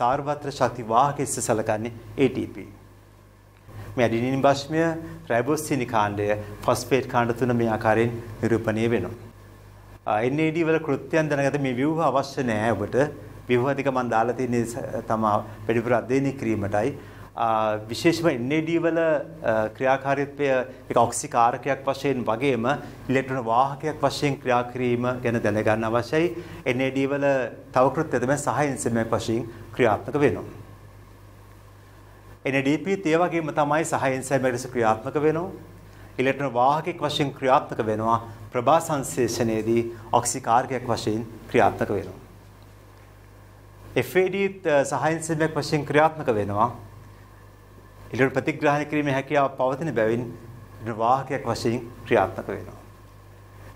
Speaker 1: සාර්වත්‍ර ශක්ති වාහකයේ සලකන්නේ ATP. මේ ඇඩෙනින් භාෂ්මය රයිබෝසින කාණ්ඩය ෆොස්ෆේට් කාණ්ඩ තුන මේ ආකාරයෙන් නිරූපණය වෙනවා. NAD වල කෘත්‍යයන් දැනගත මේ ව්‍යුහ අවශ්‍ය නැහැ ඔබට. ව්‍යුහ ටික මම දාලා තියෙන්නේ තමා වැඩිපුර අධ්‍යයනය කිරීමටයි. විශේෂම NAD වල ක්‍රියාකාරීත්වය එක ඔක්සිකාරකයක් වශයෙන් වගේම ඉලෙක්ට්‍රෝන වාහකයක් වශයෙන් ක්‍රියා කිරීම ගැන දැනගන්න අවශ්‍යයි. NAD වල තව කෘත්‍ය තමයි සහ එන්සයිමයක් වශයෙන් ක්‍රියාත්මක වෙනවා. NADP ඒ වගේම තමයි සහ එන්සයිමයක් ලෙස ක්‍රියාත්මක වෙනවා. ඉලෙක්ට්‍රෝන වාහකයක් වශයෙන් ක්‍රියාත්මක වෙනවා. ප්‍රභා සංශ්ලේෂණයේදී ඔක්සිකාරකයක් වශයෙන් ක්‍රියාත්මක වෙනවා. FAD සහ එන්සයිමයක් වශයෙන් ක්‍රියාත්මක වෙනවා. එළවලු ප්‍රතිග්‍රහණය කිරීමේ හැකියාව පවතින බැවින් වාහකයක් වශයෙන් ක්‍රියාත්මක වෙනවා.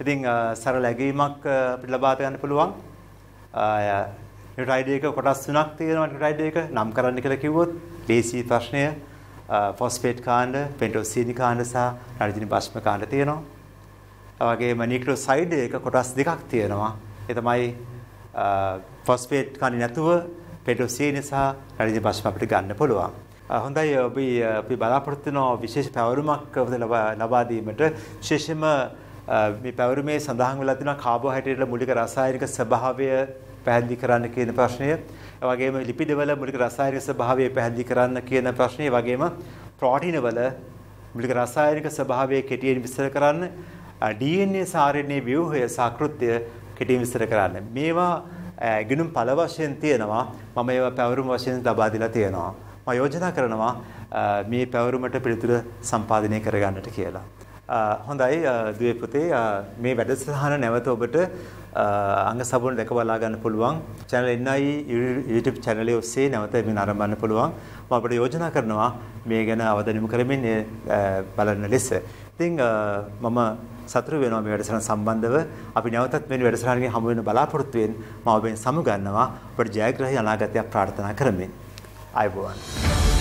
Speaker 1: ඉතින් සරල ඇගීමක් අපිට ලබා ගන්න පුළුවන්. නියුට්‍රයිඩ් එක කොටස් තුනක් තියෙනවා නියුට්‍රයිඩ් එක නම් කරන්න කියලා කිව්වොත් ලේසි ප්‍රශ්නය ෆොස්ෆේට් කාණ්ඩ, පෙන්ටෝසීනි කාණ්ඩ සහ නයිට්‍රජන් භාෂ්ම කාණ්ඩ තියෙනවා. ඒ වගේම නියුක්ලියොසයිඩ් එක කොටස් දෙකක් තියෙනවා. ඒ තමයි ෆොස්ෆේට් කාණ්ඩ නැතුව පෙන්ටෝසීනි සහ නයිට්‍රජන් භාෂ්ම අපිට ගන්න පුළුවන්. හොඳයි ඔබි අපි බලාපොරොත්තු වෙන විශේෂ පැවරුමක් ලබා දීමට විශේෂයෙන්ම මේ පැවරුමේ සඳහන් වෙලා තියෙනවා කාබෝහයිඩ්‍රේට් මූලික රසායනික ස්වභාවය පැහැදිලි කරන්න කියන ප්‍රශ්නය, ඒ වගේම ලිපිඩවල මූලික රසායනික ස්වභාවය පැහැදිලි කරන්න කියන ප්‍රශ්නය, ඒ වගේම ප්‍රෝටීනවල මූලික රසායනික ස්වභාවය කෙටියෙන් විස්තර කරන්න, DNA සහ RNA ව්‍යුහය සාකෘත්‍ය කෙටියෙන් විස්තර කරන්න. මේවා ගිනුම් පළ වශයෙන් තියෙනවා. මම ඒවා පැවරුම් වශයෙන් ලබා දීලා තියෙනවා. මම යෝජනා කරනවා මේ පැවරුමට පිළිතුර සම්පාදනය කරගන්නට කියලා. හොඳයි දුවේ පුතේ මේ වැඩසටහන නැවත ඔබට අංග සබුන් දැක බලා ගන්න පුළුවන් channel NI YouTube channel ඔස්සේ නැවත මේ නරඹන්න පුළුවන් මම අපිට යෝජනා කරනවා මේ ගැන අවධානය යොමු කරමින් බලන්න ලෙස. ඉතින් මම සතුරු වෙනවා මේ වැඩසටහන සම්බන්ධව අපි නැවතත් මේ වැඩසටහනකින් හමු වෙන බලාපොරොත්තුවෙන් මම ඔබෙන් සමු ගන්නවා ඔබට ජයග්‍රහී අනාගතයක් ප්‍රාර්ථනා කරමින් I won.